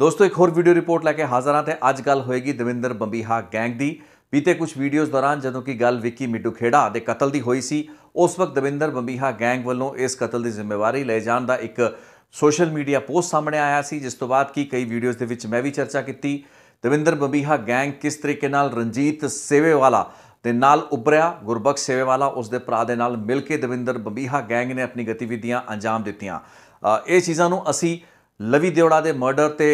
ਦੋਸਤੋ ਇੱਕ ਹੋਰ ਵੀਡੀਓ ਰਿਪੋਰਟ ਲੈ ਕੇ ਹਾਜ਼ਰ ਹਾਂ ਤੇ ਅੱਜ ਗੱਲ ਹੋਏਗੀ ਦਵਿੰਦਰ ਬੰਬੀਹਾ ਗੈਂਗ ਦੀ ਬੀਤੇ ਕੁਝ ਵੀਡੀਓਜ਼ ਦੌਰਾਨ ਜਦੋਂ ਕਿ ਗੱਲ ਵਿੱਕੀ ਮਿੱਡੂ ਖੇੜਾ ਦੇ ਕਤਲ ਦੀ ਹੋਈ ਸੀ ਉਸ ਵਕਤ ਦਵਿੰਦਰ ਬੰਬੀਹਾ ਗੈਂਗ ਵੱਲੋਂ ਇਸ ਕਤਲ ਦੀ ਜ਼ਿੰਮੇਵਾਰੀ ਲੈ ਜਾਣ ਦਾ ਇੱਕ ਸੋਸ਼ਲ ਮੀਡੀਆ ਪੋਸਟ ਸਾਹਮਣੇ ਆਇਆ ਸੀ ਜਿਸ ਤੋਂ ਬਾਅਦ ਕੀ ਕਈ ਵੀਡੀਓਜ਼ ਦੇ ਵਿੱਚ ਮੈਂ ਵੀ ਚਰਚਾ ਕੀਤੀ ਦਵਿੰਦਰ ਬੰਬੀਹਾ ਗੈਂਗ ਕਿਸ ਤਰੀਕੇ ਨਾਲ ਰਣਜੀਤ ਸੇਵੇਵਾਲਾ ਦੇ ਨਾਲ ਉੱਭਰਿਆ ਗੁਰਬਖਸ਼ ਸੇਵੇਵਾਲਾ ਉਸ ਦੇ ਭਰਾ ਦੇ ਨਾਲ ਮਿਲ ਕੇ ਦਵਿੰਦਰ ਬੰਬੀਹਾ ਗੈਂਗ ਨੇ ਆਪਣੀ ਗਤੀਵਿਧੀਆਂ ਅੰਜਾਮ ਦਿੱਤੀਆਂ ਇਹ ਚੀਜ਼ਾਂ ਨੂੰ ਅਸੀਂ ਲਵੀ ਦਿਉੜਾ ਦੇ ਮਰਡਰ ਤੇ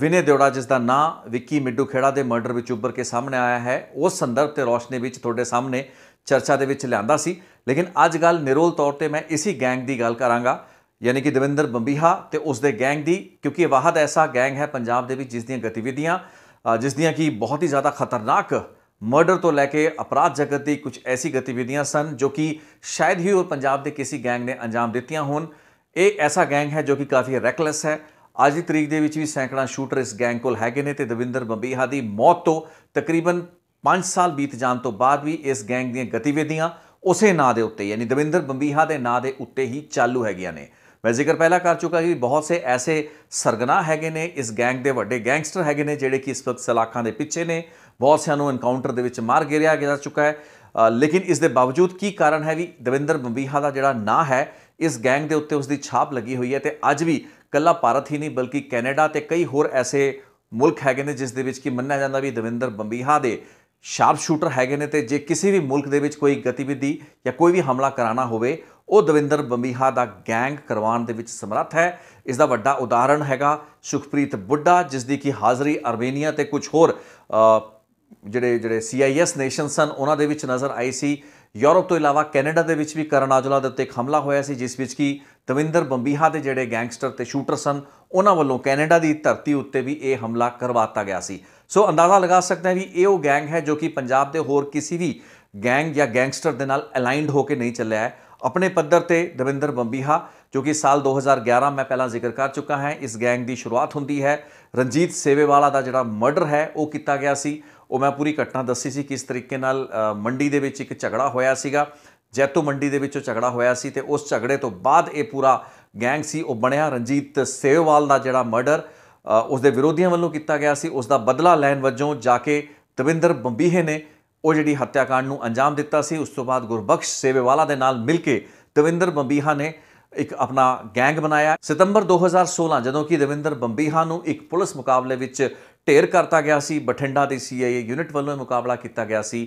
ਵਿਨੇ ਦਿਉੜਾ ਜਿਸ ਦਾ ਨਾਂ ਵਿੱਕੀ ਮਿੱਡੂ ਖੇੜਾ ਦੇ ਮਰਡਰ ਵਿੱਚ ਉੱਭਰ ਕੇ ਸਾਹਮਣੇ ਆਇਆ ਹੈ ਉਸ ਸੰਦਰਭ ਤੇ ਰੋਸ਼ਨੀ ਵਿੱਚ ਤੁਹਾਡੇ ਸਾਹਮਣੇ ਚਰਚਾ ਦੇ ਵਿੱਚ ਲਿਆਂਦਾ ਸੀ ਲੇਕਿਨ ਅੱਜ ਗੱਲ ਨਿਰੋਲ ਤੌਰ ਤੇ ਮੈਂ ਇਸੀ ਗੈਂਗ ਦੀ ਗੱਲ ਕਰਾਂਗਾ ਯਾਨੀ ਕਿ ਦਵਿੰਦਰ ਬੰਬੀਹਾ ਤੇ ਉਸ ਦੇ ਗੈਂਗ ਦੀ ਕਿਉਂਕਿ ਇਹ ਵਾਹਦ ਐਸਾ ਗੈਂਗ ਹੈ ਪੰਜਾਬ ਦੇ ਵਿੱਚ ਜਿਸ ਦੀਆਂ ਗਤੀਵਿਧੀਆਂ ਜਿਸ ਦੀਆਂ ਕਿ ਬਹੁਤ ਹੀ ਜ਼ਿਆਦਾ ਖਤਰਨਾਕ ਮਰਡਰ ਤੋਂ ਲੈ ਕੇ ਅਪਰਾਧ ਜਗਤ ਦੀ ਕੁਝ ਐਸੀ ਗਤੀਵਿਧੀਆਂ ਸਨ ਜੋ ਕਿ ਸ਼ਾਇਦ ਹੀ ਉਹ ਪੰਜਾਬ ਦੇ ਕਿਸੇ ਗੈਂਗ ਨੇ ਅੰਜਾਮ ਦਿੱਤੀਆਂ ਹੋਣ ਇਹ ਐਸਾ ਗੈਂਗ ਹੈ ਜੋ ਕਿ ਕਾਫੀ ਰੈਕਲੈਸ ਹੈ ਅੱਜ ਦੀ ਤਰੀਕ ਦੇ ਵਿੱਚ ਵੀ ਸੈਂਕੜਾ ਸ਼ੂਟਰ ਇਸ ਗੈਂਗ ਕੋਲ ਹੈਗੇ ਨੇ ਤੇ ਦਵਿੰਦਰ ਬੰਬੀਹਾ ਦੀ ਮੌਤ ਤੋਂ ਤਕਰੀਬਨ 5 ਸਾਲ ਬੀਤ ਜਾਣ ਤੋਂ ਬਾਅਦ ਵੀ ਇਸ ਗੈਂਗ ਦੀਆਂ ਗਤੀਵਿਧੀਆਂ ਉਸੇ ਨਾਂ ਦੇ ਉੱਤੇ ਯਾਨੀ ਦਵਿੰਦਰ ਬੰਬੀਹਾ ਦੇ ਨਾਂ ਦੇ ਉੱਤੇ ਹੀ ਚਾਲੂ ਹੈਗੀਆਂ ਨੇ ਮੈਂ ਜ਼ਿਕਰ ਪਹਿਲਾਂ ਕਰ ਚੁੱਕਾ ਕਿ ਬਹੁਤ ਸੇ ਐਸੇ ਸਰਗਨਾ ਹੈਗੇ ਨੇ ਇਸ ਗੈਂਗ ਦੇ ਵੱਡੇ ਗੈਂਗਸਟਰ ਹੈਗੇ ਨੇ ਜਿਹੜੇ ਕਿ ਇਸ ਵਕਤ ਸਲਾਖਾਂ ਦੇ ਪਿੱਛੇ ਨੇ ਬਹੁਤ ਸਿਆਂ ਨੂੰ ਐਨਕਾਊਂਟਰ ਦੇ ਵਿੱਚ ਮਾਰ ਗਿਰਿਆ ਗਿਆ ਚੁੱਕਾ ਹੈ ਲੇਕਿਨ ਇਸ ਦੇ ਬਾਵਜੂਦ ਕੀ ਕਾਰਨ ਹੈ ਵੀ ਦਵਿੰਦਰ ਬੰਬੀਹਾ ਦਾ ਜਿਹੜਾ ਨਾਂ ਹੈ ਇਸ ਗੈਂਗ ਦੇ ਉੱਤੇ ਉਸ ਦੀ ਛਾਪ ਲੱਗੀ ਹੋਈ ਹੈ ਤੇ ਅੱਜ ਵੀ ਕੱਲਾ ਭਾਰਤ ਹੀ ਨਹੀਂ ਬਲਕਿ ਕੈਨੇਡਾ ਤੇ ਕਈ ਹੋਰ ਐਸੇ ਮੁਲਕ ਹੈਗੇ ਨੇ ਜਿਸ ਦੇ ਵਿੱਚ ਕੀ ਮੰਨਿਆ ਜਾਂਦਾ ਵੀ ਦਵਿੰਦਰ ਬੰਬੀਹਾ ਦੇ ਸ਼ਾਰਪ ਸ਼ੂਟਰ ਹੈਗੇ ਨੇ ਤੇ ਜੇ ਕਿਸੇ ਵੀ ਮੁਲਕ ਦੇ ਵਿੱਚ ਕੋਈ ਗਤੀਵਿਧੀ ਜਾਂ ਕੋਈ ਵੀ ਹਮਲਾ ਕਰਾਣਾ ਹੋਵੇ ਉਹ ਦਵਿੰਦਰ ਬੰਬੀਹਾ ਦਾ ਗੈਂਗ ਕਰਵਾਉਣ ਦੇ ਵਿੱਚ ਸਮਰੱਥ ਹੈ ਇਸ ਦਾ ਵੱਡਾ ਉਦਾਹਰਣ ਹੈਗਾ ਸੁਖਪ੍ਰੀਤ ਬੁੱਢਾ ਜਿਸ ਦੀ ਕੀ ਹਾਜ਼ਰੀ ਅਰਮੇਨੀਆ ਤੇ ਕੁਝ ਹੋਰ ਜਿਹੜੇ ਜਿਹੜੇ ਸੀਆਈਐਸ ਨੇਸ਼ਨ ਸਨ ਉਹਨਾਂ ਦੇ ਵਿੱਚ ਨਜ਼ਰ ਆਈ ਸੀ ਯੂਰਪ ਤੋਂ ਇਲਾਵਾ ਕੈਨੇਡਾ ਦੇ ਵਿੱਚ ਵੀ ਕਰਨ ਆਜਲਾ ਦੇ ਉੱਤੇ ਇੱਕ ਹਮਲਾ ਹੋਇਆ ਸੀ ਜਿਸ ਵਿੱਚ ਕਿ ਦਵਿੰਦਰ ਬੰਬੀਹਾ ਦੇ ਜਿਹੜੇ ਗੈਂਗਸਟਰ ਤੇ ਸ਼ੂਟਰ ਸਨ ਉਹਨਾਂ ਵੱਲੋਂ ਕੈਨੇਡਾ ਦੀ ਧਰਤੀ ਉੱਤੇ ਵੀ ਇਹ ਹਮਲਾ ਕਰਵਾਤਾ ਗਿਆ ਸੀ ਸੋ ਅੰਦਾਜ਼ਾ ਲਗਾ ਸਕਦੇ ਹਾਂ ਵੀ ਇਹ ਉਹ ਗੈਂਗ ਹੈ ਜੋ ਕਿ ਪੰਜਾਬ ਦੇ ਹੋਰ ਕਿਸੇ ਵੀ ਗੈਂਗ ਜਾਂ ਗੈਂਗਸਟਰ ਦੇ ਨਾਲ ਅਲਾਈਨਡ ਹੋ ਕੇ ਨਹੀਂ ਚੱਲਿਆ ਹੈ ਆਪਣੇ ਪੱਧਰ ਤੇ ਦਵਿੰਦਰ ਬੰਬੀਹਾ ਜੋ ਕਿ ਸਾਲ 2011 ਮੈਂ ਪਹਿਲਾਂ ਜ਼ਿਕਰ ਕਰ ਚੁੱਕਾ ਹਾਂ ਇਸ ਗੈਂਗ ਦੀ ਸ਼ੁਰੂਆਤ ਹੁੰਦੀ ਹੈ ਰਣਜੀਤ ਸੇਵੇਵਾਲਾ ਦਾ ਜਿਹੜਾ ਮਰਡਰ ਹੈ ਉਹ ਕੀਤਾ ਗਿਆ ਸੀ ਉਹ ਮੈਂ ਪੂਰੀ ਘਟਨਾ ਦੱਸੀ ਸੀ ਕਿਸ ਤਰੀਕੇ ਨਾਲ ਮੰਡੀ ਦੇ ਵਿੱਚ ਇੱਕ ਝਗੜਾ ਹੋਇਆ ਸੀਗਾ ਜੈਤੋ ਮੰਡੀ ਦੇ ਵਿੱਚੋਂ ਝਗੜਾ ਹੋਇਆ ਸੀ ਤੇ ਉਸ ਝਗੜੇ ਤੋਂ ਬਾਅਦ ਇਹ ਪੂਰਾ ਗੈਂਗ ਸੀ ਉਹ ਬਣਿਆ ਰਣਜੀਤ ਸੇਵਾਲ ਦਾ ਜਿਹੜਾ ਮਰਡਰ ਉਸ ਦੇ ਵਿਰੋਧੀਆਂ ਵੱਲੋਂ ਕੀਤਾ ਗਿਆ ਸੀ ਉਸ ਦਾ ਬਦਲਾ ਲੈਣ ਵਜੋਂ ਜਾ ਕੇ ਦਵਿੰਦਰ ਬੰਬੀਹੇ ਨੇ ਉਹ ਜਿਹੜੀ ਹੱਤਿਆਕਾਂਡ ਨੂੰ ਅੰਜਾਮ ਦਿੱਤਾ ਸੀ ਉਸ ਤੋਂ ਬਾਅਦ ਗੁਰਬਖਸ਼ ਸੇਵੇਵਾਲਾ ਦੇ ਨਾਲ ਮਿਲ ਕੇ ਦਵਿੰਦਰ ਬੰਬੀਹਾ ਨੇ ਇੱਕ ਆਪਣਾ ਗੈਂਗ ਬਣਾਇਆ ਸਤੰਬਰ 2016 ਜਦੋਂ ਕਿ ਦਵਿੰਦਰ ਬੰਬੀਹਾ ਨੂੰ ਇੱਕ ਪੁਲਿਸ ਮੁਕਾਬਲੇ ਵਿੱਚ ਢੇਰ ਕਰਤਾ ਗਿਆ ਸੀ ਬਠਿੰਡਾ ਦੇ ਸੀਆਈਏ ਯੂਨਿਟ ਵੱਲੋਂ ਇਹ ਮੁਕਾਬਲਾ ਕੀਤਾ ਗਿਆ ਸੀ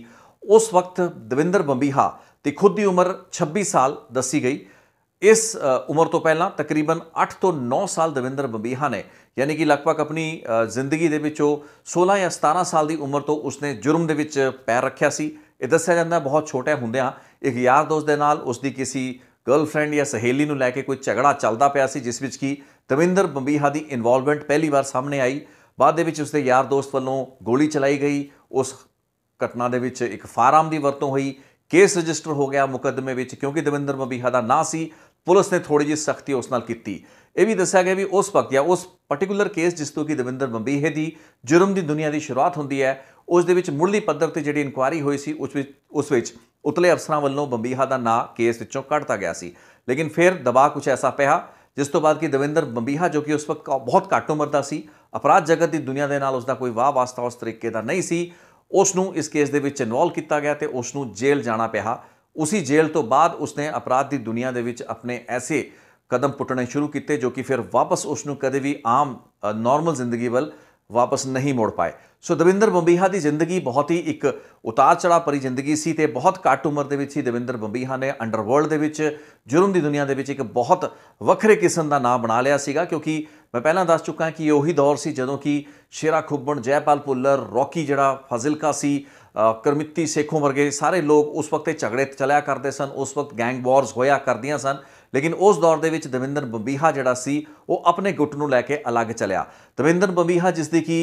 ਉਸ ਵਕਤ ਦਵਿੰਦਰ ਬੰਬੀਹਾ ਤੇ ਖੁਦ ਦੀ ਉਮਰ 26 ਸਾਲ ਦੱਸੀ ਗਈ ਇਸ ਉਮਰ ਤੋਂ ਪਹਿਲਾਂ ਤਕਰੀਬਨ 8 ਤੋਂ 9 ਸਾਲ ਦਵਿੰਦਰ ਬੰਬੀਹਾ ਨੇ ਯਾਨੀ ਕਿ ਲਗਭਗ ਆਪਣੀ ਜ਼ਿੰਦਗੀ ਦੇ ਵਿੱਚੋਂ 16 ਜਾਂ 17 ਸਾਲ ਦੀ ਉਮਰ ਤੋਂ ਉਸਨੇ ਜੁਰਮ ਦੇ ਵਿੱਚ ਪੈਰ ਰੱਖਿਆ ਸੀ ਇਹ ਦੱਸਿਆ ਜਾਂਦਾ ਬਹੁਤ ਛੋਟਾ ਹੁੰਦਿਆਂ ਇੱਕ ਯਾਰ ਦੋਸਤ ਦੇ ਨਾਲ ਉਸ ਦੀ ਕਿਸੇ ਗਰਲਫ੍ਰੈਂਡ ਜਾਂ ਸਹੇਲੀ ਨੂੰ ਲੈ ਕੇ ਕੋਈ ਝਗੜਾ ਚੱਲਦਾ ਪਿਆ ਸੀ ਜਿਸ ਵਿੱਚ ਕੀ ਦਵਿੰਦਰ ਬੰਬੀਹਾ ਦੀ ਇਨਵੋਲਵਮੈਂਟ ਪਹਿਲੀ ਵਾਰ ਸਾਹਮਣੇ ਆਈ ਬਾਅਦ ਦੇ ਵਿੱਚ ਉਸਦੇ ਯਾਰ ਦੋਸਤ ਵੱਲੋਂ ਗੋਲੀ ਚਲਾਈ ਗਈ ਉਸ ਘਟਨਾ ਦੇ ਵਿੱਚ ਇੱਕ ਫਾਰਮ ਦੀ ਵਰਤੋਂ ਹੋਈ ਕੇਸ ਰਜਿਸਟਰ ਹੋ ਗਿਆ ਮੁਕਦਮੇ ਵਿੱਚ ਕਿਉਂਕਿ ਦਵਿੰਦਰ ਬੰਬੀਹਾ ਦਾ ਨਾਂ ਸੀ ਪੁਲਿਸ ਨੇ ਥੋੜੀ ਜਿਹੀ ਸਖਤੀ ਉਸ ਨਾਲ ਕੀਤੀ ਇਹ ਵੀ ਦੱਸਿਆ ਗਿਆ ਵੀ ਉਸ ਵਕਤ ਜਾਂ ਉਸ ਪਾਰਟਿਕੂਲਰ ਕੇਸ ਜਿਸ ਤੋਂ ਕਿ ਦਵਿੰਦਰ ਬੰਬੀਹੇ ਦੀ ਜੁਰਮ ਦੀ ਦੁਨੀਆ ਦੀ ਸ਼ੁਰੂਆਤ ਹੁੰਦੀ ਹੈ ਉਸ ਦੇ ਵਿੱਚ ਮੁੱਢਲੀ ਪੱਧਰ ਤੇ ਜਿਹੜੀ ਇਨਕੁਆਇਰੀ ਹੋਈ ਸੀ ਉਸ ਵਿੱਚ ਉਸ ਵਿੱਚ ਉਤਲੇ ਅਫਸਰਾਂ ਵੱਲੋਂ ਬੰਬੀਹਾ ਦਾ ਨਾਂ ਕੇਸ ਵਿੱਚੋਂ ਕੱਢਤਾ ਗਿਆ ਸੀ ਲੇਕਿਨ ਫਿਰ ਦਬਾਅ ਕੁਝ ਐਸਾ ਪਿਆ ਜਿਸ ਤੋਂ ਬਾਅਦ ਕਿ ਦਵਿੰਦਰ ਬੰਬੀਹਾ ਜੋ ਕਿ ਉਸ ਵਕਤ ਬਹੁਤ ਘੱਟ ਉਮਰ ਦਾ ਸੀ ਅਪਰਾਧ ਜਗਤ ਦੀ ਦੁਨੀਆ ਦੇ ਨਾਲ ਉਸ ਦਾ ਕੋਈ ਵਾਹ ਵਾਸਤਾ ਉਸ ਤਰੀਕੇ ਦਾ ਨਹੀਂ ਸੀ ਉਸ ਨੂੰ ਇਸ ਕੇਸ ਦੇ ਵਿੱਚ ਇਨਵੋਲ ਕੀਤਾ ਗਿਆ ਤੇ ਉਸ ਨੂੰ ਜੇਲ੍ਹ ਜਾਣਾ ਪਿਆ ਉਸੇ ਜੇਲ੍ਹ ਤੋਂ ਬਾਅਦ ਉਸਨੇ ਅਪਰਾਧ ਦੀ ਦੁਨੀਆ ਦੇ ਵਿੱਚ ਆਪਣੇ ਐਸੇ ਕਦਮ ਪੁੱਟਣੇ ਸ਼ੁਰੂ ਕੀਤੇ ਜੋ ਕਿ ਫਿਰ ਵਾਪਸ ਉਸ ਨੂੰ ਕਦੇ ਵੀ ਆਮ ਨਾਰਮਲ ਜ਼ਿੰਦਗੀ ਵੱਲ ਵਾਪਸ ਨਹੀਂ ਮੋੜ ਪਾਏ ਸੋ ਦਵਿੰਦਰ ਬੰਬੀਹਾ ਦੀ ਜ਼ਿੰਦਗੀ ਬਹੁਤ ਹੀ ਇੱਕ ਉਤਾਰ ਚੜਾ ਭਰੀ ਜ਼ਿੰਦਗੀ ਸੀ ਤੇ ਬਹੁਤ ਘੱਟ ਉਮਰ ਦੇ ਵਿੱਚ ਹੀ ਦਵਿੰਦਰ ਬੰਬੀਹਾ ਨੇ ਅੰਡਰਵਰਲਡ ਦੇ ਵਿੱਚ ਜੁਰਮ ਦੀ ਦੁਨੀਆ ਦੇ ਵਿੱਚ ਇੱਕ ਬਹੁਤ ਵੱਖਰੇ ਕਿਸਮ ਦਾ ਨਾਮ ਬਣਾ ਲਿਆ ਸੀਗਾ ਕਿਉਂਕਿ ਮੈਂ ਪਹਿਲਾਂ ਦੱਸ ਚੁੱਕਾ ਕਿ ਇਹ ਉਹੀ ਦੌਰ ਸੀ ਜਦੋਂ ਕਿ ਸ਼ੇਰਾ ਖੁੱਬਣ ਜੈਪਾਲ ਪੁੱਲਰ ਰੌਕੀ ਜਿਹੜਾ ਫਜ਼ਿਲਕਾ ਸੀ ਕਰਮਿੱਤੀ ਸੇਖੋਂ ਵਰਗੇ ਸਾਰੇ ਲੋਕ ਉਸ ਵਕਤ ਝਗੜੇ ਚੱਲਿਆ ਕਰਦੇ ਸਨ ਉਸ ਵਕਤ ਗੈਂਗ ਵਾਰਸ ਹੋਇਆ ਕਰਦੀਆਂ ਸਨ ਲੇਕਿਨ ਉਸ ਦੌਰ ਦੇ ਵਿੱਚ ਦਵਿੰਦਰ ਬੰਬੀਹਾ ਜਿਹੜਾ ਸੀ ਉਹ ਆਪਣੇ ਗੁੱਟ ਨੂੰ ਲੈ ਕੇ ਅਲੱਗ ਚਲਿਆ ਦਵਿੰਦਰ ਬੰਬੀਹਾ ਜਿਸ ਦੀ ਕੀ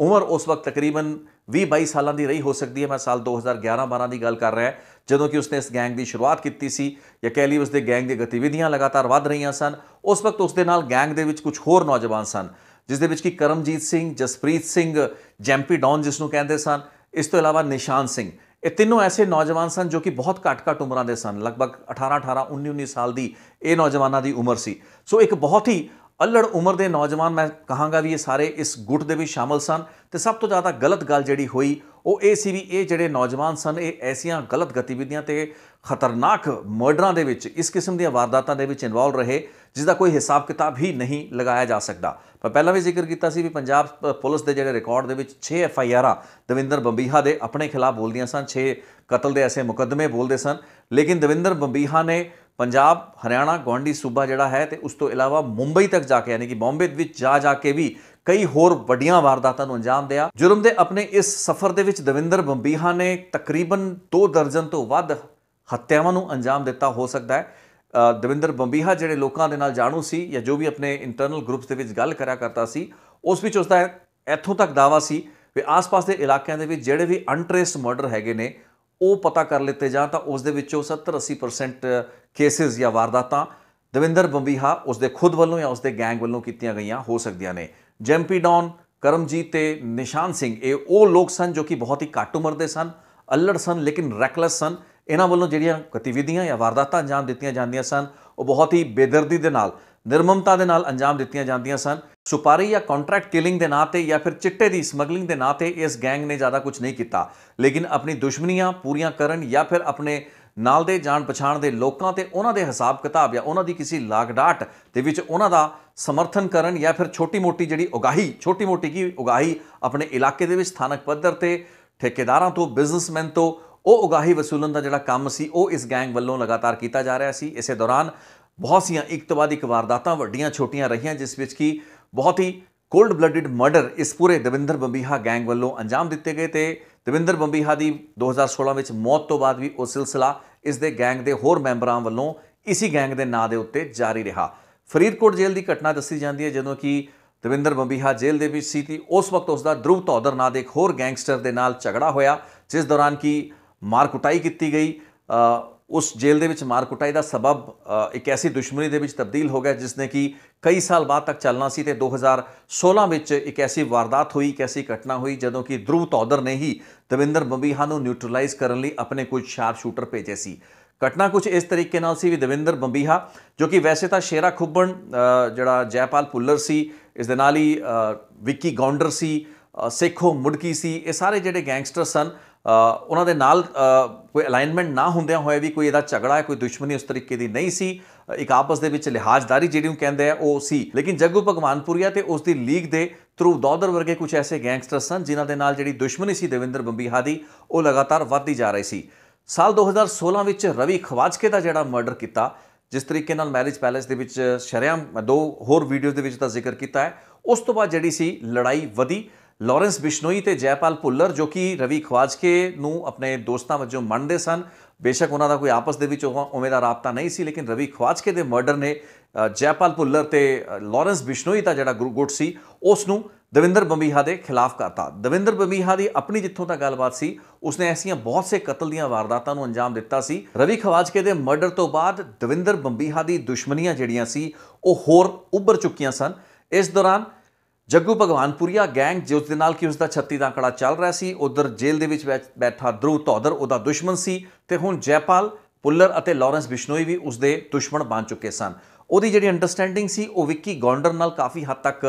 ਉਮਰ ਉਸ ਵਕਤ ਤਕਰੀਬਨ 20 22 ਸਾਲਾਂ ਦੀ ਰਹੀ ਹੋ ਸਕਦੀ ਹੈ ਮੈਂ ਸਾਲ 2011-12 ਦੀ ਗੱਲ ਕਰ ਰਿਹਾ ਜਦੋਂ ਕਿ ਉਸਨੇ ਇਸ ਗੈਂਗ ਦੀ ਸ਼ੁਰੂਆਤ ਕੀਤੀ ਸੀ ਜਾਂ ਕਹਿ ਲਈ ਉਸਦੇ ਗੈਂਗ ਦੀ ਗਤੀਵਿਧੀਆਂ ਲਗਾਤਾਰ ਵਧ ਰਹੀਆਂ ਸਨ ਉਸ ਵਕਤ ਉਸਦੇ ਨਾਲ ਗੈਂਗ ਦੇ ਵਿੱਚ ਕੁਝ ਹੋਰ ਨੌਜਵਾਨ ਸਨ ਜਿਸ ਦੇ ਵਿੱਚ ਕਿ ਕਰਮਜੀਤ ਸਿੰਘ ਜਸਪ੍ਰੀਤ ਸਿੰਘ ਜੈਂਪੀ ਡੌਨ ਜਿਸ ਨੂੰ ਕਹਿੰਦੇ ਸਨ ਇਸ ਤੋਂ ਇਲਾਵਾ ਨਿਸ਼ਾਨ ਸਿੰਘ ਇਹ ਤਿੰਨੋਂ ਐਸੇ ਨੌਜਵਾਨ ਸਨ ਜੋ ਕਿ ਬਹੁਤ ਘੱਟ-ਘੱਟ ਉਮਰਾਂ ਦੇ ਸਨ ਲਗਭਗ 18 18 19 19 ਸਾਲ ਦੀ ਇਹ ਨੌਜਵਾਨਾਂ ਦੀ ਉਮਰ ਸੀ ਸੋ ਇੱਕ ਬਹੁਤ ਹੀ ਅਲੜ ਉਮਰ ਦੇ ਨੌਜਵਾਨ ਮੈਂ ਕਹਾਂਗਾ ਵੀ ਇਹ ਸਾਰੇ ਇਸ ਗੁੱਟ ਦੇ ਵਿੱਚ ਸ਼ਾਮਲ ਸਨ ਤੇ ਸਭ ਤੋਂ ਜ਼ਿਆਦਾ ਗਲਤ ਗੱਲ ਜਿਹੜੀ ਹੋਈ ਉਹ ਇਹ ਸੀ ਵੀ ਇਹ ਜਿਹੜੇ ਨੌਜਵਾਨ ਸਨ ਇਹ ਐਸੀਆਂ ਗਲਤ ਗਤੀਵਿਧੀਆਂ ਤੇ ਖਤਰਨਾਕ ਮਰਡਰਾਂ ਦੇ ਵਿੱਚ ਇਸ ਕਿਸਮ ਦੀਆਂ ਵਾਰਦਾਤਾਂ ਦੇ ਵਿੱਚ ਇਨਵੋਲ ਰਹੇ ਜਿਸ ਦਾ ਕੋਈ ਹਿਸਾਬ ਕਿਤਾਬ ਹੀ ਨਹੀਂ ਲਗਾਇਆ ਜਾ ਸਕਦਾ ਪਰ ਪਹਿਲਾਂ ਵੀ ਜ਼ਿਕਰ ਕੀਤਾ ਸੀ ਵੀ ਪੰਜਾਬ ਪੁਲਿਸ ਦੇ ਜਿਹੜੇ ਰਿਕਾਰਡ ਦੇ ਵਿੱਚ 6 ਐਫ ਆਈ ਆਰਾਂ ਦਵਿੰਦਰ ਬੰਬੀਹਾ ਦੇ ਆਪਣੇ ਖਿਲਾਫ ਬੋਲਦੀਆਂ ਸਨ 6 ਕਤਲ ਦੇ ਐਸੇ ਮੁਕੱਦਮੇ ਬੋਲਦੇ ਸਨ ਲੇਕਿਨ ਦਵਿੰਦਰ ਬੰਬੀਹਾ ਨੇ ਪੰਜਾਬ ਹਰਿਆਣਾ ਗਵਾਂਡੀ ਸੂਬਾ ਜਿਹੜਾ ਹੈ ਤੇ ਉਸ ਤੋਂ ਇਲਾਵਾ ਮੁੰਬਈ ਤੱਕ ਜਾ ਕੇ ਯਾਨੀ ਕਿ ਬੰਬੇ ਵਿੱਚ ਜਾ ਜਾ ਕੇ ਵੀ ਕਈ ਹੋਰ ਵੱਡੀਆਂ ਵਾਰਦਾਤਾਂ ਨੂੰ ਅੰਜਾਮ ਦਿਆ ਜੁਰਮ ਦੇ ਆਪਣੇ ਇਸ ਸਫ਼ਰ ਦੇ ਵਿੱਚ ਦਵਿੰਦਰ ਬੰਬੀਹਾ ਨੇ ਤਕਰੀਬਨ 2 ਦਰਜਨ ਤੋਂ ਵੱਧ ਹੱਤਿਆਵਾਂ ਨੂੰ ਅੰਜਾਮ ਦਿੱਤਾ ਹੋ ਸਕਦਾ ਹੈ ਦਵਿੰਦਰ ਬੰਬੀਹਾ ਜਿਹੜੇ ਲੋਕਾਂ ਦੇ ਨਾਲ ਜਾਣੂ ਸੀ ਜਾਂ ਜੋ ਵੀ ਆਪਣੇ ਇੰਟਰਨਲ ਗਰੁੱਪਸ ਦੇ ਵਿੱਚ ਗੱਲ ਕਰਿਆ ਕਰਦਾ ਸੀ ਉਸ ਵਿੱਚ ਉਸ ਦਾ ਇੱਥੋਂ ਤੱਕ ਦਾਵਾ ਸੀ ਕਿ ਆਸ-ਪਾਸ ਦੇ ਇਲਾਕਿਆਂ ਦੇ ਵਿੱਚ ਜਿਹੜੇ ਵੀ ਅਨਟ੍ਰੇਸਡ ਮਰਡਰ ਹੈਗੇ ਨੇ ਉਹ ਪਤਾ ਕਰ ਲਿੱਤੇ ਜਾਂ ਤਾਂ ਉਸ ਦੇ ਵਿੱਚੋਂ 70-80% ਕੇਸਿਸ ਜਾਂ ਵਾਰਦਾਤਾਂ ਦਵਿੰਦਰ ਬੰਬੀਹਾ ਉਸ ਦੇ ਖੁਦ ਵੱਲੋਂ ਜਾਂ ਉਸ ਦੇ ਗੈਂਗ ਵੱਲੋਂ ਕੀਤੀਆਂ ਗਈਆਂ ਹੋ ਸਕਦੀਆਂ ਨੇ ਜੈਮਪੀ ਡੌਨ ਕਰਮਜੀਤ ਤੇ ਨਿਸ਼ਾਨ ਸਿੰਘ ਇਹ ਉਹ ਲੋਕ ਸਨ ਜੋ ਕਿ ਬਹੁਤ ਹੀ ਘੱਟ ਉਮਰ ਦੇ ਸਨ ਅਲੜ ਸਨ ਲੇਕਿਨ ਰੈਕਲੈਸ ਸਨ ਇਹਨਾਂ ਵੱਲੋਂ ਜਿਹੜੀਆਂ ਗਤੀਵਿਧੀਆਂ ਜਾਂ ਵਾਰਦਾਤਾਂ ਅੰਜਾਮ ਦਿੱਤੀਆਂ ਜਾਂਦੀਆਂ ਸਨ ਉਹ ਬਹੁਤ ਹੀ ਬੇਦਰਦੀ ਦੇ ਨਾਲ ਨਿਰਮਮਤਾ ਦੇ ਨਾਲ ਅੰਜਾਮ ਦਿੱਤੀਆਂ ਜਾਂਦੀਆਂ ਸਨ ਸੁਪਾਰੀ ਜਾਂ ਕੰਟਰੈਕਟ ਕਿਲਿੰਗ ਦੇ ਨਾਂ ਤੇ ਜਾਂ ਫਿਰ ਚਿੱਟੇ ਦੀ ਸਮਗਲਿੰਗ ਦੇ ਨਾਂ ਤੇ ਇਸ ਗੈਂਗ ਨੇ ਜ਼ਿਆਦਾ ਕੁਝ ਨਹੀਂ ਕੀਤਾ ਲੇਕਿਨ ਆਪਣੀ ਦੁਸ਼ਮਣੀਆਂ ਪੂਰੀਆਂ ਕਰਨ ਜਾਂ ਫਿਰ ਆਪਣੇ ਨਾਲ ਦੇ ਜਾਣ ਪਛਾਣ ਦੇ ਲੋਕਾਂ ਤੇ ਉਹਨਾਂ ਦੇ ਹਿਸਾਬ ਕਿਤਾਬ ਜਾਂ ਉਹਨਾਂ ਦੀ ਕਿਸੇ ਲਾਗਡਾਟ ਦੇ ਵਿੱਚ ਉਹਨਾਂ ਦਾ ਸਮਰਥਨ ਕਰਨ ਜਾਂ ਫਿਰ ਛੋਟੀ-ਮੋਟੀ ਜਿਹੜੀ ਉਗਾਹੀ ਛੋਟੀ-ਮੋਟੀ ਕੀ ਉਗਾਹੀ ਆਪਣੇ ਇਲਾਕੇ ਦੇ ਵਿੱਚ ਸਥਾਨਕ ਪੱਧਰ ਤੇ ਠੇਕੇਦਾਰਾਂ ਤੋਂ ਬਿਜ਼ਨਸਮੈਨ ਤੋਂ ਉਹ ਉਗਾਹੀ ਵਸੂਲਣ ਦਾ ਜਿਹੜਾ ਕੰਮ ਸੀ ਉਹ ਇਸ ਗੈਂਗ ਵੱਲੋਂ ਲਗਾਤਾਰ ਕੀਤਾ ਜਾ ਰਿਹਾ ਸੀ ਇਸੇ ਦੌਰਾਨ ਬਹੁਤ ਸੀਆਂ ਇਕਤਵਾਦੀ ਕਵਾਰਦਾਤਾਂ ਵਾਰਦਾਤਾਂ ਵੱਡੀਆਂ ਛੋਟੀਆਂ ਰਹੀਆਂ ਜਿਸ ਵਿੱਚ ਕੀ ਬਹੁਤ ਹੀ ਕੋਲਡ ਬਲੱਡਡ ਮਰਡਰ ਇਸ ਪੂਰੇ ਦਵਿੰਦਰ ਬੰਬੀਹਾ ਗੈਂਗ ਵੱਲੋਂ ਅੰਜਾਮ ਦਿੱਤੇ ਗਏ ਤੇ ਦਵਿੰਦਰ ਬੰਬੀਹਾ ਦੀ 2016 ਵਿੱਚ ਮੌਤ ਤੋਂ ਬਾਅਦ ਵੀ ਉਹ ਸਿਲਸਿਲਾ ਇਸ ਦੇ ਗੈਂਗ ਦੇ ਹੋਰ ਮੈਂਬਰਾਂ ਵੱਲੋਂ ਇਸੇ ਗੈਂਗ ਦੇ ਨਾਂ ਦੇ ਉੱਤੇ ਜਾਰੀ ਰਿਹਾ ਫਰੀਦਕੋਟ ਜੇਲ੍ਹ ਦੀ ਘਟਨਾ ਦੱਸੀ ਜਾਂਦੀ ਹੈ ਜਦੋਂ ਕਿ ਦਵਿੰਦਰ ਬੰਬੀਹਾ ਜੇਲ੍ਹ ਦੇ ਵਿੱਚ ਸੀ ਤੇ ਉਸ ਵਕਤ ਉਸ ਦਾ ਦਰੂਪ ਤੌਦਰ ਨਾਂ ਦੇ ਇੱਕ ਹੋਰ ਗੈਂਗਸਟਰ ਦੇ ਨਾਲ ਝਗੜਾ ਹੋਇਆ ਜਿਸ ਦੌਰਾਨ ਕਿ ਮਾਰ ਕੁਟਾਈ ਕੀਤੀ ਗਈ ਉਸ ਜੇਲ੍ਹ ਦੇ ਵਿੱਚ ਮਾਰ ਕੁਟਾਈ ਦਾ ਸਬਬ ਇੱਕ ਐਸੀ ਦੁਸ਼ਮਣੀ ਦੇ ਵਿੱਚ ਤਬਦੀਲ ਹੋ ਗਿਆ ਜਿਸ ਨੇ ਕਿ ਕਈ ਸਾਲ ਬਾਅਦ ਤੱਕ ਚੱਲਣਾ ਸੀ ਤੇ 2016 ਵਿੱਚ ਇੱਕ ਐਸੀ ਵਾਰਦਾਤ ਹੋਈ ਇੱਕ ਐਸੀ ਘਟਨਾ ਹੋਈ ਜਦੋਂ ਕਿ ਧਰੂਵ ਤੌਦਰ ਨੇ ਹੀ ਦਵਿੰਦਰ ਬੰਬੀਹਾ ਨੂੰ ਨਿਊਟਰਲਾਈਜ਼ ਕਰਨ ਲਈ ਆਪਣੇ ਕੁਝ ਸ਼ਾਰਪ ਸ਼ੂਟਰ ਭੇਜੇ ਸੀ ਘਟਨਾ ਕੁਝ ਇਸ ਤਰੀਕੇ ਨਾਲ ਸੀ ਵੀ ਦਵਿੰਦਰ ਬੰਬੀਹਾ ਜੋ ਕਿ ਵੈਸੇ ਤਾਂ ਸ਼ੇਰਾ ਖੁੱਬਣ ਜਿਹੜਾ ਜੈਪਾਲ ਪੁੱਲਰ ਸੀ ਇਸ ਦੇ ਨਾਲ ਹੀ ਵਿੱਕੀ ਗੌਂਡਰ ਸੀ ਸੇਖੋ ਮੁੜਕੀ ਸੀ ਇਹ ਸਾਰੇ ਜਿਹੜੇ ਗੈਂਗਸਟਰ ਸਨ ਉਹਨਾਂ ਦੇ ਨਾਲ ਕੋਈ ਅਲਾਈਨਮੈਂਟ ਨਾ ਹੁੰਦਿਆਂ ਹੋਏ ਵੀ ਕੋਈ ਇਹਦਾ ਝਗੜਾ ਹੈ ਕੋਈ ਦੁਸ਼ਮਣੀ ਉਸ ਤਰੀਕੇ ਦੀ ਨਹੀਂ ਸੀ ਇੱਕ ਆਪਸ ਦੇ ਵਿੱਚ ਲਿਹਾਜ਼ਦਾਰੀ ਜਿਹੜੀ ਉਹ ਕਹਿੰਦੇ ਆ ਉਹ ਸੀ ਲੇਕਿਨ ਜੱਗੂ ਭਗਵਾਨਪੁਰੀਆ ਤੇ ਉਸ ਦੀ ਲੀਗ ਦੇ ਥਰੂ ਦੌਦਰ ਵਰਗੇ ਕੁਝ ਐਸੇ ਗੈਂਗਸਟਰ ਸਨ ਜਿਨ੍ਹਾਂ ਦੇ ਨਾਲ ਜਿਹੜੀ ਦੁਸ਼ਮਣੀ ਸੀ ਦੇਵਿੰਦਰ ਬੰਬੀਹਾ ਦੀ ਉਹ ਲਗਾਤਾਰ ਵੱਧਦੀ ਜਾ ਰਹੀ ਸੀ ਸਾਲ 2016 ਵਿੱਚ ਰਵੀ ਖਵਾਜਕੇ ਦਾ ਜਿਹੜਾ ਮਰਡਰ ਕੀਤਾ ਜਿਸ ਤਰੀਕੇ ਨਾਲ ਮੈਰਿਜ ਪੈਲੇਸ ਦੇ ਵਿੱਚ ਸ਼ਰਿਆਮ ਦੋ ਹੋਰ ਵੀਡੀਓਜ਼ ਦੇ ਵਿੱਚ ਤਾਂ ਜ਼ਿਕਰ ਕੀਤਾ ਹੈ ਉਸ ਤੋਂ ਬਾਅਦ ਜਿਹੜੀ ਸੀ ਲੜਾਈ ਵਧੀ ਲਾਰੈਂਸ ਬਿਸ਼ਨੋਈ ਤੇ ਜੈਪਾਲ ਪੁੱਲਰ ਜੋ ਕਿ ਰਵੀ ਖਵਾਜਕੇ ਨੂੰ ਆਪਣੇ ਦੋਸਤਾਂ ਵਜੋਂ ਮੰਨਦੇ ਸਨ ਬੇਸ਼ੱਕ ਉਹਨਾਂ ਦਾ ਕੋਈ ਆਪਸ ਦੇ ਵਿੱਚ ਉਵੇਂ ਦਾ ਰਾਪਤਾ ਨਹੀਂ ਸੀ ਲੇਕਿਨ ਰਵੀ ਖਵਾਜਕੇ ਦੇ ਮਰਡਰ ਨੇ ਜੈਪਾਲ ਪੁੱਲਰ ਤੇ ਲਾਰੈਂਸ ਬਿਸ਼ਨੋਈ ਦਾ ਜਿਹੜਾ ਗੁੱਟ ਸੀ ਉਸ ਨੂੰ ਦਵਿੰਦਰ ਬੰਬੀਹਾ ਦੇ ਖਿਲਾਫ ਕਰਤਾ ਦਵਿੰਦਰ ਬੰਬੀਹਾ ਦੀ ਆਪਣੀ ਜਿੱਥੋਂ ਤੱਕ ਗੱਲਬਾਤ ਸੀ ਉਸਨੇ ਐਸੀਆਂ ਬਹੁਤ ਸੇ ਕਤਲ ਦੀਆਂ ਵਾਰਦਾਤਾਂ ਨੂੰ ਅੰਜਾਮ ਦਿੱਤਾ ਸੀ ਰਵੀ ਖਵਾਜਕੇ ਦੇ ਮਰਡਰ ਤੋਂ ਬਾਅਦ ਦਵਿੰਦਰ ਬੰਬੀਹਾ ਦੀ ਦੁਸ਼ਮਣੀਆਂ ਜਿਹੜੀਆਂ ਸੀ ਉਹ ਹੋਰ ਉੱਭਰ ਚੁੱਕੀਆਂ ਸਨ ਇਸ ਦੌਰਾਨ ਜੱਗੂ ਭਗਵਾਨਪੁਰੀਆ ਗੈਂਗ ਜੋ ਉਸ ਦੇ ਨਾਲ ਕਿ ਉਸ ਦਾ 36 ਦਾ ਅੰਕੜਾ ਚੱਲ ਰਿਹਾ ਸੀ ਉਧਰ ਜੇਲ੍ਹ ਦੇ ਵਿੱਚ ਬੈਠਾ ਧਰੂ ਧੌਦਰ ਉਹਦਾ ਦੁਸ਼ਮਣ ਸੀ ਤੇ ਹੁਣ ਜੈਪਾਲ ਪੁੱਲਰ ਅਤੇ ਲਾਰੈਂਸ ਬਿਸ਼ਨੋਈ ਵੀ ਉਸ ਦੇ ਦੁਸ਼ਮਣ ਬਣ ਚੁੱਕੇ ਸਨ ਉਹਦੀ ਜਿਹੜੀ ਅੰਡਰਸਟੈਂਡਿੰਗ ਸੀ ਉਹ ਵਿੱਕੀ ਗੌਂਡਰ ਨਾਲ ਕਾਫੀ ਹੱਦ ਤੱਕ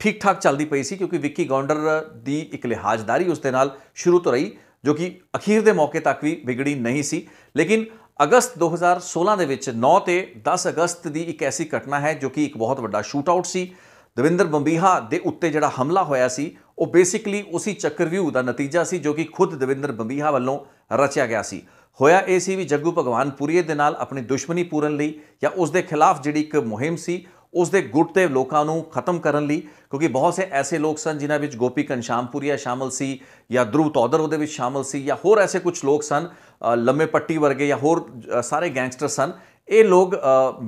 ਠੀਕ ਠਾਕ ਚੱਲਦੀ ਪਈ ਸੀ ਕਿਉਂਕਿ ਵਿੱਕੀ ਗੌਂਡਰ ਦੀ ਇੱਕ ਲਿਹਾਜ਼ਦਾਰੀ ਉਸ ਦੇ ਨਾਲ ਸ਼ੁਰੂ ਤੋਂ ਰਹੀ ਜੋ ਕਿ ਅਖੀਰ ਦੇ ਮੌਕੇ ਤੱਕ ਵੀ ਵਿਗੜੀ ਨਹੀਂ ਸੀ ਲੇਕਿਨ ਅਗਸਤ 2016 ਦੇ ਵਿੱਚ 9 ਤੇ 10 ਅਗਸਤ ਦੀ ਇੱਕ ਐਸੀ ਘਟਨਾ ਹੈ ਜੋ ਕਿ ਇੱਕ ਬਹੁਤ ਵੱਡਾ ਸ਼ੂਟਆਊਟ ਸੀ ਦਵਿੰਦਰ ਬੰਬੀਹਾ ਦੇ ਉੱਤੇ ਜਿਹੜਾ ਹਮਲਾ ਹੋਇਆ ਸੀ ਉਹ ਬੇਸਿਕਲੀ ਉਸੇ ਚੱਕਰਵਿਊ ਦਾ ਨਤੀਜਾ ਸੀ ਜੋ ਕਿ ਖੁਦ ਦਵਿੰਦਰ ਬੰਬੀਹਾ ਵੱਲੋਂ ਰਚਿਆ ਗਿਆ ਸੀ ਹੋਇਆ ਇਹ ਸੀ ਵੀ ਜੱਗੂ ਭਗਵਾਨ ਪੁਰੀਏ ਦੇ ਨਾਲ ਆਪਣੀ ਦੁਸ਼ਮਣੀ ਪੂਰਨ ਲਈ ਜਾਂ ਉਸ ਦੇ ਖਿਲਾਫ ਜਿਹੜੀ ਇੱਕ ਮੁਹਿੰਮ ਸੀ ਉਸ ਦੇ ਗੁੱਟ ਤੇ ਲੋਕਾਂ ਨੂੰ ਖਤਮ ਕਰਨ ਲਈ ਕਿਉਂਕਿ ਬਹੁਤ ਸੇ ਐਸੇ ਲੋਕ ਸਨ ਜਿਨ੍ਹਾਂ ਵਿੱਚ ਗੋਪੀ ਕਨਸ਼ਾਮਪੁਰੀਆ ਸ਼ਾਮਲ ਸੀ ਜਾਂ ਧਰੂ ਤੌਦਰ ਉਹਦੇ ਵਿੱਚ ਸ਼ਾਮਲ ਸੀ ਜਾਂ ਹੋਰ ਐਸੇ ਕੁਝ ਲੋਕ ਸਨ ਲੰਮੇ ਪੱਟੀ ਵਰਗੇ ਜਾਂ ਹੋਰ ਸਾਰੇ ਗੈਂਗਸਟਰ ਸਨ ਇਹ ਲੋਕ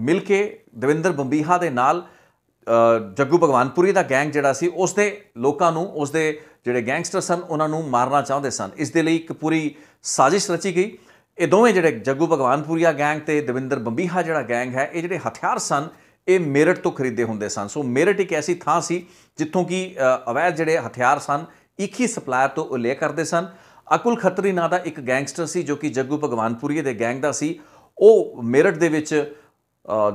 ਮਿਲ ਕੇ ਦਵਿੰਦਰ ਬੰਬੀਹਾ ਦੇ ਨਾਲ ਜੱਗੂ ਭਗਵਾਨਪੁਰੀ ਦਾ ਗੈਂਗ ਜਿਹੜਾ ਸੀ ਉਸ ਦੇ ਲੋਕਾਂ ਨੂੰ ਉਸ ਦੇ ਜਿਹੜੇ ਗੈਂਗਸਟਰ ਸਨ ਉਹਨਾਂ ਨੂੰ ਮਾਰਨਾ ਚਾਹੁੰਦੇ ਸਨ ਇਸ ਦੇ ਲਈ ਇੱਕ ਪੂਰੀ ਸਾਜ਼ਿਸ਼ ਰਚੀ ਗਈ ਇਹ ਦੋਵੇਂ ਜਿਹੜੇ ਜੱਗੂ ਭਗਵਾਨਪੁਰੀਆ ਗੈਂਗ ਤੇ ਦਵਿੰਦਰ ਬੰਬੀਹਾ ਜਿਹੜਾ ਗੈਂਗ ਹੈ ਇਹ ਜਿਹੜੇ ਹਥਿਆਰ ਸਨ ਇਹ ਮੇਰਟ ਤੋਂ ਖਰੀਦੇ ਹੁੰਦੇ ਸਨ ਸੋ ਮੇਰਟ ਇੱਕ ਐਸੀ ਥਾਂ ਸੀ ਜਿੱਥੋਂ ਕਿ ਅਵੈਧ ਜਿਹੜੇ ਹਥਿਆਰ ਸਨ ਇੱਕ ਹੀ ਸਪਲਾਇਰ ਤੋਂ ਉਲੇ ਕਰਦੇ ਸਨ ਅਕੁਲ ਖੱਤਰੀ ਨਾਂ ਦਾ ਇੱਕ ਗੈਂਗਸਟਰ ਸੀ ਜੋ ਕਿ ਜੱਗੂ ਭਗਵਾਨਪੁਰੀਏ ਦੇ ਗੈਂਗ ਦਾ ਸੀ ਉਹ ਮੇਰਟ ਦੇ ਵਿੱਚ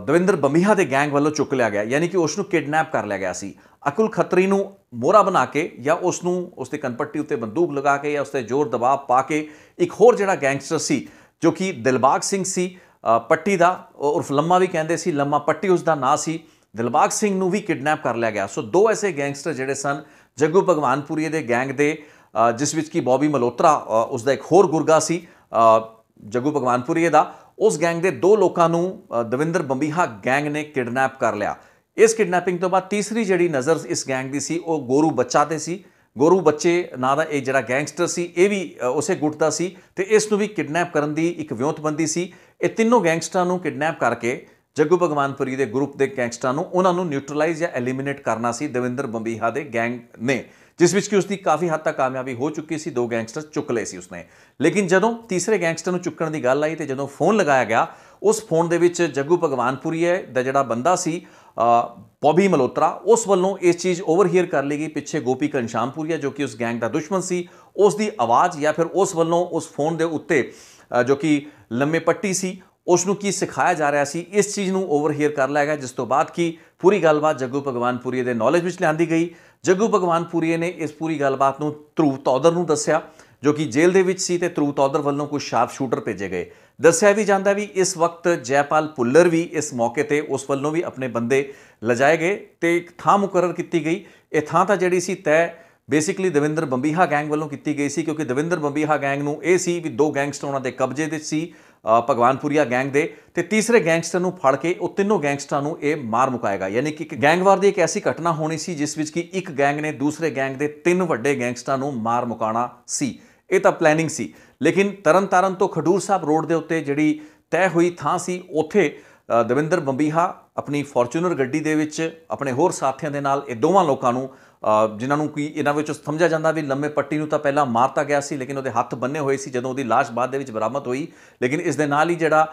ਦਵਿੰਦਰ ਬੰਮੀਹਾ ਦੇ ਗੈਂਗ ਵੱਲੋਂ ਚੁੱਕ ਲਿਆ ਗਿਆ ਯਾਨੀ ਕਿ ਉਸ ਨੂੰ ਕਿਡਨੈਪ ਕਰ ਲਿਆ ਗਿਆ ਸੀ ਅਕੁਲ ਖੱਤਰੀ ਨੂੰ ਮੋਰਾ ਬਣਾ ਕੇ ਜਾਂ ਉਸ ਨੂੰ ਉਸ ਦੇ ਕਨਪੱਟੀ ਉੱਤੇ ਬੰਦੂਕ ਲਗਾ ਕੇ ਜਾਂ ਉਸ ਤੇ ਜ਼ੋਰ ਦਬਾਅ ਪਾ ਕੇ ਇੱਕ ਹੋਰ ਜਿਹੜਾ ਗੈਂਗਸਟਰ ਸੀ ਜੋ ਕਿ ਦਿਲਬਾਗ ਸਿੰਘ ਸੀ ਪੱਟੀ ਦਾ ਉਰਫ ਲੰਮਾ ਵੀ ਕਹਿੰਦੇ ਸੀ ਲੰਮਾ ਪੱਟੀ ਉਸ ਦਾ ਨਾਂ ਸੀ ਦਿਲਬਾਗ ਸਿੰਘ ਨੂੰ ਵੀ ਕਿਡਨੈਪ ਕਰ ਲਿਆ ਗਿਆ ਸੋ ਦੋ ਐਸੇ ਗੈਂਗਸਟਰ ਜਿਹੜੇ ਸਨ ਜੱਗੂ ਭਗਵਾਨਪੁਰੀ ਦੇ ਗੈਂਗ ਦੇ ਜਿਸ ਵਿੱਚ ਕੀ ਬੌਬੀ ਮਲੋਤਰਾ ਉਸ ਦਾ ਇੱਕ ਹੋਰ ਗੁਰਗਾ ਸੀ ਜੱਗੂ ਭਗਵਾਨਪੁਰੀ ਦਾ ਉਸ ਗੈਂਗ ਦੇ ਦੋ ਲੋਕਾਂ ਨੂੰ ਦਵਿੰਦਰ ਬੰਬੀਹਾ ਗੈਂਗ ਨੇ ਕਿਡਨੈਪ ਕਰ ਲਿਆ ਇਸ ਕਿਡਨੈਪਿੰਗ ਤੋਂ ਬਾਅਦ ਤੀਸਰੀ ਜਿਹੜੀ ਨਜ਼ਰ ਇਸ ਗੈਂਗ ਦੀ ਸੀ ਉਹ ਗੋਰੂ ਬੱਚਾ ਤੇ ਸੀ ਗੋਰੂ ਬੱਚੇ ਨਾਂ ਦਾ ਇਹ ਜਿਹੜਾ ਗੈਂਗਸਟਰ ਸੀ ਇਹ ਵੀ ਉਸੇ ਗੁੱਟ ਦਾ ਸੀ ਤੇ ਇਸ ਨੂੰ ਵੀ ਕਿਡਨੈਪ ਕਰਨ ਦੀ ਇੱਕ ਵਿਉਂਤਬੰਦੀ ਸੀ ਇਹ ਤਿੰਨੋਂ ਗੈਂਗਸਟਰਾਂ ਨੂੰ ਕਿਡਨੈਪ ਕਰਕੇ ਜੱਗੂ ਭਗਵਾਨਪੁਰੀ ਦੇ ਗਰੁੱਪ ਦੇ ਗੈਂਗਸਟਰਾਂ ਨੂੰ ਉਹਨਾਂ ਨੂੰ ਨਿਊਟਰਲਾਈਜ਼ ਜਾਂ ਐਲੀਮੀਨੇਟ ਕਰਨਾ ਸੀ ਦਵਿੰਦਰ ਬੰਬੀਹਾ ਦੇ ਗੈਂਗ ਨੇ ਜਿਸ ਵਿੱਚ ਕਿ ਉਸ ਦੀ ਕਾਫੀ ਹੱਦ ਤੱਕ ਕਾਮਯਾਬੀ ਹੋ ਚੁੱਕੀ ਸੀ ਦੋ ਗੈਂਗਸਟਰ ਚੁੱਕ ਲਏ ਸੀ ਉਸਨੇ ਲੇਕਿਨ ਜਦੋਂ ਤੀਸਰੇ ਗੈਂਗਸਟਰ ਨੂੰ ਚੁੱਕਣ ਦੀ ਗੱਲ ਆਈ ਤੇ ਜਦੋਂ ਫੋਨ ਲਗਾਇਆ ਗਿਆ ਉਸ ਫੋਨ ਦੇ ਵਿੱਚ ਜੱਗੂ ਭਗਵਾਨਪੁਰੀ ਹੈ ਦਾ ਜਿਹੜਾ ਬੰਦਾ ਸੀ ਬੌਬੀ ਮਲੋਤਰਾ ਉਸ ਵੱਲੋਂ ਇਸ ਚੀਜ਼ ਓਵਰਹੀਅਰ ਕਰ ਲਈ ਗਈ ਪਿੱਛੇ ਗੋਪੀ ਕਨਸ਼ਾਮਪੁਰੀਆ ਜੋ ਕਿ ਉਸ ਗੈਂਗ ਦਾ ਦੁਸ਼ਮਣ ਸੀ ਉਸ ਦੀ ਆਵਾਜ਼ ਜਾਂ ਫਿਰ ਉਸ ਵੱਲੋਂ ਉਸ ਫੋਨ ਦੇ ਉੱਤੇ ਜੋ ਕਿ ਲੰਮੇ ਪੱਟੀ ਸੀ ਉਸ ਨੂੰ ਕੀ ਸਿਖਾਇਆ ਜਾ ਰਿਹਾ ਸੀ ਇਸ ਚੀਜ਼ ਨੂੰ ਓਵਰਹੀਅਰ ਕਰ ਲਿਆ ਗਿਆ ਜਿਸ ਤੋਂ ਬਾਅਦ ਕੀ ਪੂਰੀ ਗੱਲਬਾਤ ਜੱਗੂ ਭਗਵਾਨਪੁਰੀ ਦੇ ਨੌਲੇਜ ਵਿੱਚ ਲਿਆਂਦੀ ਗਈ ਜੱਗੂ ਪੂਰੀਏ ਨੇ ਇਸ ਪੂਰੀ ਗੱਲਬਾਤ ਨੂੰ ਧਰੂਵ ਤੌਦਰ ਨੂੰ ਦੱਸਿਆ ਜੋ ਕਿ ਜੇਲ੍ਹ ਦੇ ਵਿੱਚ ਸੀ ਤੇ ਧਰੂਵ ਤੌਦਰ ਵੱਲੋਂ ਕੁਝ ਸ਼ਾਰਪ ਸ਼ੂਟਰ ਭੇਜੇ ਗਏ ਦੱਸਿਆ ਵੀ ਜਾਂਦਾ ਵੀ ਇਸ ਵਕਤ ਜੈਪਾਲ ਪੁੱਲਰ ਵੀ ਇਸ ਮੌਕੇ ਤੇ ਉਸ ਵੱਲੋਂ ਵੀ ਆਪਣੇ ਬੰਦੇ ਲਜਾਏ ਗਏ ਤੇ ਇੱਕ ਥਾਂ ਮੁਕਰਰ ਕੀਤੀ ਗਈ ਇਹ ਥਾਂ ਤਾਂ ਜਿਹੜੀ ਸੀ ਤੈ ਬੇਸਿਕਲੀ ਦਵਿੰਦਰ ਬੰਬੀਹਾ ਗੈਂਗ ਵੱਲੋਂ ਕੀਤੀ ਗਈ ਸੀ ਕਿਉਂਕਿ ਦਵਿੰਦਰ ਬੰਬੀਹਾ ਗੈਂਗ ਨੂੰ ਇਹ ਸੀ ਵੀ ਦੋ ਗੈਂਗਸਟਰ ਉਹਨਾਂ ਦੇ ਕਬਜ਼ੇ ਦੇ ਸੀ ਭਗਵਾਨਪੁਰੀਆ ਗੈਂਗ ਦੇ ਤੇ ਤੀਸਰੇ ਗੈਂਗਸਟਰ ਨੂੰ ਫੜ ਕੇ ਉਹ ਤਿੰਨੋਂ ਗੈਂਗਸਟਰਾਂ ਨੂੰ ਇਹ ਮਾਰ ਮੁਕਾਏਗਾ ਯਾਨੀ ਕਿ ਇੱਕ ਗੈਂਗਵਾਰ ਦੀ ਇੱਕ ਐਸੀ ਘਟਨਾ ਹੋਣੀ ਸੀ ਜਿਸ ਵਿੱਚ ਕਿ ਇੱਕ ਗੈਂਗ ਨੇ ਦੂਸਰੇ ਗੈਂਗ ਦੇ ਤਿੰਨ ਵੱਡੇ ਗੈਂਗਸਟਰਾਂ ਨੂੰ ਮਾਰ ਮੁਕਾਣਾ ਸੀ ਇਹ ਤਾਂ ਪਲੈਨਿੰਗ ਸੀ ਲੇਕਿਨ ਤਰਨਤਾਰਨ ਤੋਂ ਖਡੂਰ ਸਾਹਿਬ ਰੋਡ ਦੇ ਉੱਤੇ ਜਿਹੜੀ ਤੈਅ ਹੋਈ ਥਾਂ ਸੀ ਉੱਥੇ ਦਵਿੰਦਰ ਬੰਬੀਹਾ ਆਪਣੀ ਫੋਰਚੂਨਰ ਗੱਡੀ ਦੇ ਵਿੱਚ ਆਪਣੇ ਹੋਰ ਸਾਥੀਆਂ ਦੇ ਨਾਲ ਇਹ ਦੋਵਾਂ ਲੋਕਾਂ ਨੂੰ ਜਿਨ੍ਹਾਂ ਨੂੰ ਕੀ ਇਹਨਾਂ ਵਿੱਚੋਂ ਸਮਝਿਆ ਜਾਂਦਾ ਵੀ ਲੰਮੇ ਪੱਟੀ ਨੂੰ ਤਾਂ ਪਹਿਲਾਂ ਮਾਰਤਾ ਗਿਆ ਸੀ ਲੇਕਿਨ ਉਹਦੇ ਹੱਥ ਬੰਨੇ ਹੋਏ ਸੀ ਜਦੋਂ ਉਹਦੀ লাশ ਬਾਅਦ ਦੇ ਵਿੱਚ ਬਰਾਮਦ ਹੋਈ ਲੇਕਿਨ ਇਸ ਦੇ ਨਾਲ ਹੀ ਜਿਹੜਾ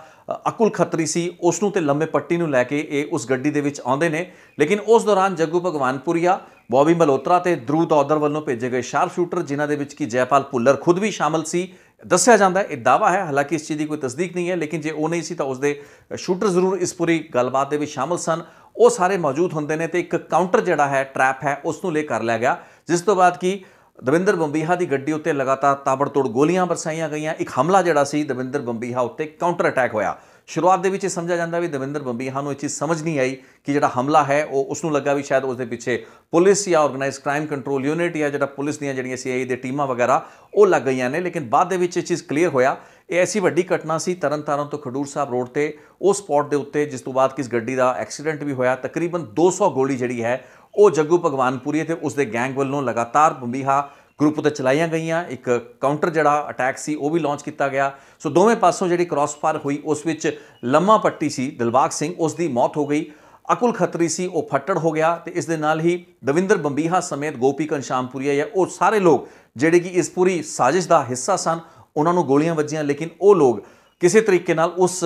ਅਕੁਲ ਖੱਤਰੀ ਸੀ ਉਸ ਨੂੰ ਤੇ ਲੰਮੇ ਪੱਟੀ ਨੂੰ ਲੈ ਕੇ ਇਹ ਉਸ ਗੱਡੀ ਦੇ ਵਿੱਚ ਆਉਂਦੇ ਨੇ ਲੇਕਿਨ ਉਸ ਦੌਰਾਨ ਜੱਗੂ ਭਗਵਾਨਪੁਰੀਆ ਬੌਬੀ ਮਲੋਤਰਾ ਤੇ ਦਰੂਤ ਆਦਰ ਵੱਲੋਂ ਭੇਜੇ ਗਏ ਸ਼ਾਰਪ ਸ਼ੂਟਰ ਜਿਨ੍ਹਾਂ ਦੇ ਵਿੱਚ ਕੀ ਜੈਪਾਲ ਪੁੱਲਰ ਖੁਦ ਵੀ ਸ਼ਾਮਲ ਸੀ ਦੱਸਿਆ ਜਾਂਦਾ ਇਹ ਦਾਵਾ ਹੈ ਹਾਲਾਂਕਿ ਇਸ ਚੀਜ਼ ਦੀ ਕੋਈ ਤਸਦੀਕ ਨਹੀਂ ਹੈ ਲੇਕਿਨ ਜੇ ਉਹ ਨਹੀਂ ਸੀ ਤਾਂ ਉਸ ਦੇ ਸ਼ੂਟਰ ਜ਼ਰੂਰ ਇਸ ਪੂਰੀ ਗੱਲਬਾਤ ਦੇ ਵਿੱਚ ਸ਼ਾਮਲ ਸਨ ਉਹ ਸਾਰੇ ਮੌਜੂਦ ਹੁੰਦੇ ਨੇ ਤੇ ਇੱਕ ਕਾਊਂਟਰ ਜਿਹੜਾ ਹੈ ਟਰੈਪ ਹੈ ਉਸ ਨੂੰ ਲੈ ਕਰ ਲਿਆ ਗਿਆ ਜਿਸ ਤੋਂ ਬਾਅਦ ਕੀ ਦਵਿੰਦਰ ਬੰਬੀਹਾ ਦੀ ਗੱਡੀ ਉੱਤੇ ਲਗਾਤਾਰ ਤਾਬੜਤੋੜ ਗੋਲੀਆਂ ਵਰਸਾਈਆਂ ਗਈਆਂ ਇੱਕ ਹਮਲਾ ਜਿਹੜਾ ਸੀ ਦਵਿੰਦਰ ਬੰਬੀਹਾ ਉੱਤੇ ਕਾਊਂਟਰ ਅਟੈਕ ਹੋਇਆ ਸ਼ੁਰੂਆਤ ਦੇ ਵਿੱਚ ਇਹ ਸਮਝਿਆ ਜਾਂਦਾ ਵੀ ਦਵਿੰਦਰ ਬੰਬੀਹਾ ਨੂੰ ਇਹ ਚੀਜ਼ ਸਮਝ ਨਹੀਂ ਆਈ ਕਿ ਜਿਹੜਾ ਹਮਲਾ ਹੈ ਉਹ ਉਸ ਨੂੰ ਲੱਗਾ ਵੀ ਸ਼ਾਇਦ ਉਸ ਦੇ ਪਿੱਛੇ ਪੁਲਿਸ ਜਾਂ ਆਰਗੇਨਾਈਜ਼ਡ ਕ੍ਰਾਈਮ ਕੰਟਰੋਲ ਯੂਨਿਟ ਜਾਂ ਜਿਹੜਾ ਪੁਲਿਸ ਦੀਆਂ ਜਿਹੜੀਆਂ ਸੀਆਈ ਦੇ ਟੀਮਾਂ ਵਗੈਰਾ ਉਹ ਲੱਗ ਗਈਆਂ ਨੇ ਲੇਕਿਨ ਬਾਅਦ ਦੇ ਵਿੱਚ ਇਹ ਚੀਜ਼ ਕਲੀਅਰ ਹੋਇਆ ਇਹ ਐਸੀ ਵੱਡੀ ਘਟਨਾ ਸੀ ਤਰਨਤਾਰਨ ਤੋਂ ਖਡੂਰ ਸਾਹਿਬ ਰੋਡ ਤੇ ਉਹ ਸਪੌਟ ਦੇ ਉੱਤੇ ਜਿਸ ਤੋਂ ਬਾਅਦ ਕਿਸ ਗੱਡੀ ਦਾ ਐਕਸੀਡੈਂਟ ਵੀ ਹੋਇਆ ਤਕਰੀਬਨ 200 ਗੋਲੀ ਜਿਹੜੀ ਹੈ ਉਹ ਜੱਗੂ ਭਗਵਾਨਪੁਰੀ ਤੇ ਉਸ ਦੇ ਗੈਂਗ ਵੱਲੋਂ ਲਗਾਤਾਰ ਬੰਬੀਹਾ ਗਰੁੱਪ ਉਤੇ ਚਲਾਈਆਂ ਗਈਆਂ ਇੱਕ ਕਾਊਂਟਰ ਜਿਹੜਾ ਅਟੈਕ ਸੀ ਉਹ ਵੀ ਲਾਂਚ ਕੀਤਾ ਗਿਆ ਸੋ ਦੋਵੇਂ ਪਾਸੋਂ ਜਿਹੜੀ ਕ੍ਰਾਸ ਫਾਇਰ ਹੋਈ ਉਸ ਵਿੱਚ ਲੰਮਾ ਪੱਟੀ ਸੀ ਦਿਲਬਾਗ ਸਿੰਘ ਉਸ ਦੀ ਮੌਤ ਹੋ ਗਈ ਅਕੁਲ ਖੱਤਰੀ ਸੀ ਉਹ ਫੱਟੜ ਹੋ ਗਿਆ ਤੇ ਇਸ ਦੇ ਨਾਲ ਹੀ ਦਵਿੰਦਰ ਬੰਬੀਹਾ ਸਮੇਤ ਗੋਪੀ ਕੰਸ਼ਾਮਪੁਰੀਆ ਜਾਂ ਉਹ ਸਾਰੇ ਲੋਕ ਜਿਹੜੇ ਕਿ ਇਸ ਪੂਰੀ ਸਾਜ਼ਿਸ਼ ਦਾ ਹਿੱਸਾ ਸਨ ਉਹਨਾਂ ਨੂੰ ਗੋਲੀਆਂ ਵੱਜੀਆਂ ਲੇਕਿਨ ਉਹ ਲੋਕ ਕਿਸੇ ਤਰੀਕੇ ਨਾਲ ਉਸ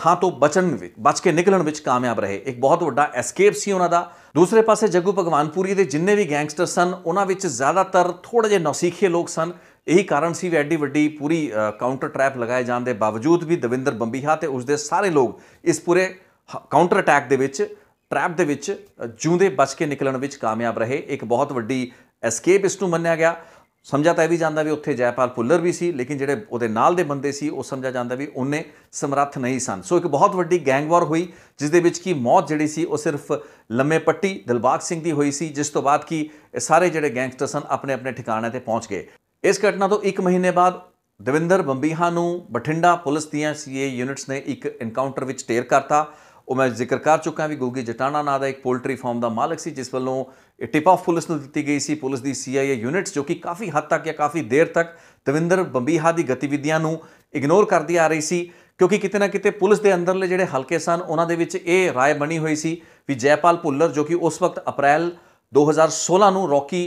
ਥਾਂ ਤੋਂ ਬਚਣ ਵਿੱਚ ਬਚ ਕੇ ਨਿਕਲਣ ਵਿੱਚ ਕਾਮਯਾਬ ਰਹੇ ਇੱਕ ਬਹੁਤ ਵੱਡਾ ਐਸਕੇਪ ਸੀ ਉਹਨਾਂ ਦਾ ਦੂਸਰੇ ਪਾਸੇ ਜੱਗੂ ਭਗਵਾਨਪੁਰੀ ਦੇ ਜਿੰਨੇ ਵੀ ਗੈਂਗਸਟਰ ਸਨ ਉਹਨਾਂ ਵਿੱਚ ਜ਼ਿਆਦਾਤਰ ਥੋੜੇ ਜਿਹੇ ਨੌਸੀਖੇ ਲੋਕ ਸਨ ਇਹੀ ਕਾਰਨ ਸੀ ਵੀ ਐਡੀ ਵੱਡੀ ਪੂਰੀ ਕਾਊਂਟਰ ਟ੍ਰੈਪ ਲਗਾਏ ਜਾਣ ਦੇ ਬਾਵਜੂਦ ਵੀ ਦਵਿੰਦਰ ਬੰਬੀਹਾ ਤੇ ਉਸ ਦੇ ਸਾਰੇ ਲੋਕ ਇਸ ਪੂਰੇ ਕਾਊਂਟਰ ਅਟੈਕ ਦੇ ਵਿੱਚ ਟ੍ਰੈਪ ਦੇ ਵਿੱਚ ਜੂੰਦੇ ਬਚ ਕੇ ਨਿਕਲਣ ਵਿੱਚ ਕਾਮਯਾਬ ਰਹੇ ਇੱਕ ਬਹੁਤ ਵੱਡੀ ਐਸਕੇਪ ਇਸ ਨੂੰ ਮੰਨਿਆ ਗਿਆ ਸਮਝਿਆ ਤਾਂ ਇਹ ਵੀ ਜਾਂਦਾ ਵੀ ਉੱਥੇ ਜੈਪਾਲ ਪੁੱਲਰ ਵੀ ਸੀ ਲੇਕਿਨ ਜਿਹੜੇ ਉਹਦੇ ਨਾਲ ਦੇ ਬੰਦੇ ਸੀ ਉਹ ਸਮਝਿਆ ਜਾਂਦਾ ਵੀ ਉਹਨੇ ਸਮਰੱਥ ਨਹੀਂ ਸਨ ਸੋ ਇੱਕ ਬਹੁਤ ਵੱਡੀ ਗੈਂਗ ਵਾਰ ਹੋਈ ਜਿਸ ਦੇ ਵਿੱਚ ਕੀ ਮੌਤ ਜਿਹੜੀ ਸੀ ਉਹ ਸਿਰਫ ਲੰਮੇ ਪੱਟੀ ਦਿਲਬਾਗ ਸਿੰਘ ਦੀ ਹੋਈ ਸੀ ਜਿਸ ਤੋਂ ਬਾਅਦ ਕੀ ਸਾਰੇ ਜਿਹੜੇ ਗੈਂਗਸਟਰ ਸਨ ਆਪਣੇ ਆਪਣੇ ਠਿਕਾਣੇ ਤੇ ਪਹੁੰਚ ਗਏ ਇਸ ਘਟਨਾ ਤੋਂ 1 ਮਹੀਨੇ ਬਾਅਦ ਦਵਿੰਦਰ ਬੰਬੀਹਾ ਨੂੰ ਬਠਿੰਡਾ ਪੁਲਿਸ ਦੀਆਂ ਸੀਏ ਯੂਨਿਟਸ ਨੇ ਇੱਕ ਐਨਕਾਊਂਟਰ ਵਿੱਚ ਟੇਰ ਕਰਤਾ ਉਹ ਮੈਂ ਜ਼ਿਕਰ ਕਰ ਚੁੱਕਾ ਵੀ ਗੁਲਗੀ ਜਟਾਣਾ ਨਾਂ ਦਾ ਇੱਕ ਪੋਲਟਰੀ ਫਾਰਮ ਦਾ ਮਾਲਕ ਸੀ ਜਿਸ ਵੱਲੋਂ ਟਿਪ ਆਫ ਪੁਲਿਸ ਨੂੰ ਦਿੱਤੀ ਗਈ ਸੀ ਪੁਲਿਸ ਦੀ ਸੀਆਈਏ ਯੂਨਿਟਸ ਜੋ ਕਿ ਕਾਫੀ ਹੱਦ ਤੱਕ ਜਾਂ ਕਾਫੀ ਦੇਰ ਤੱਕ ਦਵਿੰਦਰ ਬੰਬੀਹਾ ਦੀ ਗਤੀਵਿਧੀਆਂ ਨੂੰ ਇਗਨੋਰ ਕਰਦੀ ਆ ਰਹੀ ਸੀ ਕਿਉਂਕਿ ਕਿਤੇ ਨਾ ਕਿਤੇ ਪੁਲਿਸ ਦੇ ਅੰਦਰਲੇ ਜਿਹੜੇ ਹਲਕੇ ਸਨ ਉਹਨਾਂ ਦੇ ਵਿੱਚ ਇਹ رائے ਬਣੀ ਹੋਈ ਸੀ ਵੀ ਜੈਪਾਲ ਪੁੱਲਰ ਜੋ ਕਿ ਉਸ ਵਕਤ ਅਪ੍ਰੈਲ 2016 ਨੂੰ ਰੌਕੀ